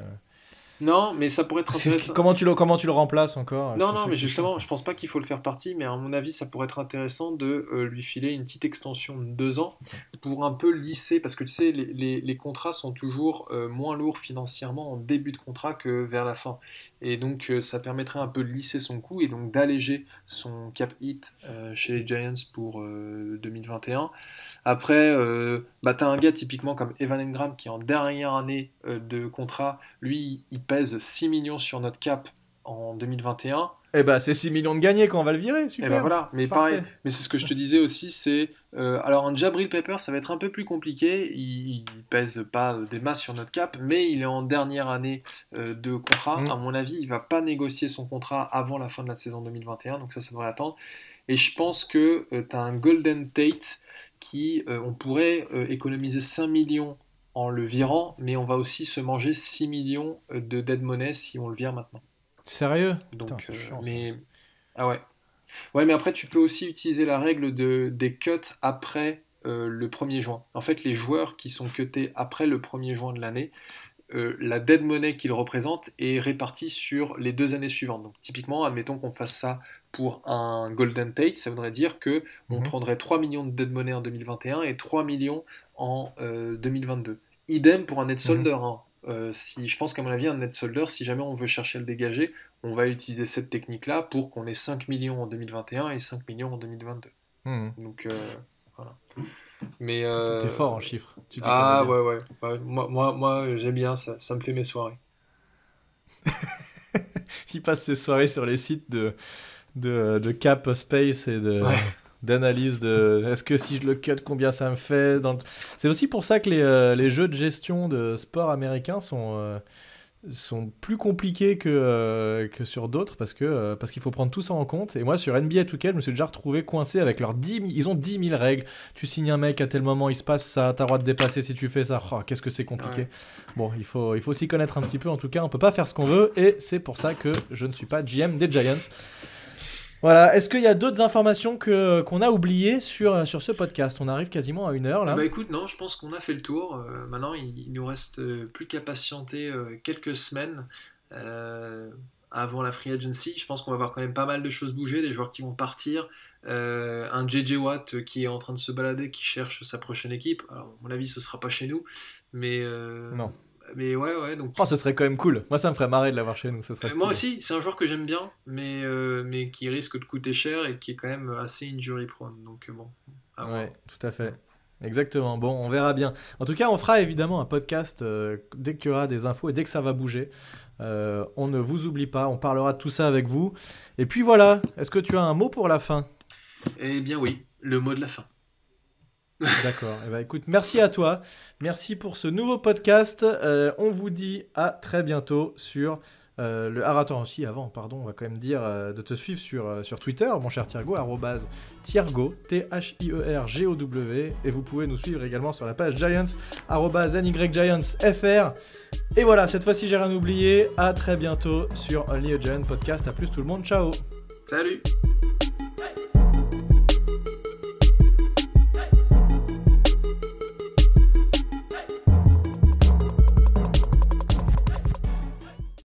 non, mais ça pourrait être intéressant. Comment tu le, comment tu le remplaces encore Non, non, mais justement, je pense pas qu'il faut le faire partie, mais à mon avis, ça pourrait être intéressant de euh, lui filer une petite extension de deux ans pour un peu lisser, parce que tu sais, les, les, contrats sont toujours euh, moins lourds financièrement en début de contrat que vers la fin. Et donc, euh, ça permettrait un peu de lisser son coût et donc d'alléger son cap hit chez les Giants pour 2021. Après, bah, tu as un gars typiquement comme Evan Engram qui en dernière année de contrat, lui, il pèse 6 millions sur notre cap en 2021. Eh ben, c'est 6 millions de gagnés quand on va le virer, super. Eh ben voilà, mais pareil, mais c'est ce que je te disais aussi, c'est euh, alors un Jabril Pepper, ça va être un peu plus compliqué, il, pèse pas euh, des masses sur notre cap, mais il est en dernière année euh, de contrat, mm. à mon avis, il va pas négocier son contrat avant la fin de la saison 2021, donc ça ça devrait attendre. Et je pense que tu as un Golden Tate qui on pourrait économiser 5 millions en le virant, mais on va aussi se manger 6 millions de dead money si on le vire maintenant. Sérieux Donc, euh, mais... Ah ouais. Ouais, mais après, tu peux aussi utiliser la règle de, des cuts après euh, le 1er juin. En fait, les joueurs qui sont cutés après le 1er juin de l'année, euh, la dead money qu'ils représentent est répartie sur les deux années suivantes. Donc, typiquement, admettons qu'on fasse ça pour un Golden take, ça voudrait dire que on mhm. prendrait 3 millions de dead money en 2021 et 3 millions en 2022. Idem pour un net solder. Mhm. Hein. Euh, si, je pense qu'à mon avis, un net solder, si jamais on veut chercher à le dégager, on va utiliser cette technique-là pour qu'on ait 5 millions en 2021 et 5 millions en 2022. Tu mhm. Donc euh, voilà. Mais euh, fort en chiffres. Tu ah ouais, ouais bah, Moi moi, moi j'aime bien ça. Ça me fait mes soirées. Il passe ses soirées sur les sites de de, de Cap Space et de d'analyse de est-ce que si je le cut, combien ça me fait. C'est aussi pour ça que les, euh, les, jeux de gestion de sport américains sont, euh, sont plus compliqués que, euh, que sur d'autres parce que parce qu'il faut prendre tout ça en compte. Et moi, sur NBA 2K, je me suis déjà retrouvé coincé avec leurs 10 000... Ils ont règles. Tu signes un mec à tel moment, il se passe ça, t'as le droit de dépasser si tu fais ça. Oh, qu'est-ce que c'est compliqué. Bon, il faut, il faut s'y connaître un petit peu en tout cas. On peut pas faire ce qu'on veut et c'est pour ça que je ne suis pas GM des Giants. Voilà, est-ce qu'il y a d'autres informations que, qu'on a oubliées sur, sur ce podcast On arrive quasiment à une heure là. Ah bah écoute, non, je pense qu'on a fait le tour. Euh, maintenant, il, nous reste euh, plus qu'à patienter euh, quelques semaines avant la Free Agency. Je pense qu'on va voir quand même pas mal de choses bouger, des joueurs qui vont partir, un JJ Watt qui est en train de se balader, qui cherche sa prochaine équipe. Alors, à mon avis, ce ne sera pas chez nous, mais... non mais ouais, ouais. Donc... Oh, ce serait quand même cool. Moi, ça me ferait marrer de l'avoir chez nous. serait euh, moi aussi, c'est un joueur que j'aime bien, mais, euh, mais qui risque de coûter cher et qui est quand même assez injury prone. Donc euh, ah, bon. ouais, tout à fait. Exactement. Bon, on verra bien. En tout cas, on fera évidemment un podcast dès qu'il y aura des infos et dès que ça va bouger. on ne vous oublie pas. On parlera de tout ça avec vous. Et puis voilà. Est-ce que tu as un mot pour la fin Eh bien oui, le mot de la fin. D'accord. et eh ben, écoute, merci à toi. Merci pour ce nouveau podcast. Euh, on vous dit à très bientôt sur euh, le. Ah, attends, aussi, avant, pardon, on va quand même dire euh, de te suivre sur, sur Twitter, mon cher Thiergo, Thiergo, T-H-I-E-R-G-O-W. Et vous pouvez nous suivre également sur la page Giants, NYGiantsFR. Et voilà, cette fois-ci, j'ai rien oublié. À très bientôt sur Only a Giant Podcast. À plus tout le monde. Ciao. Salut.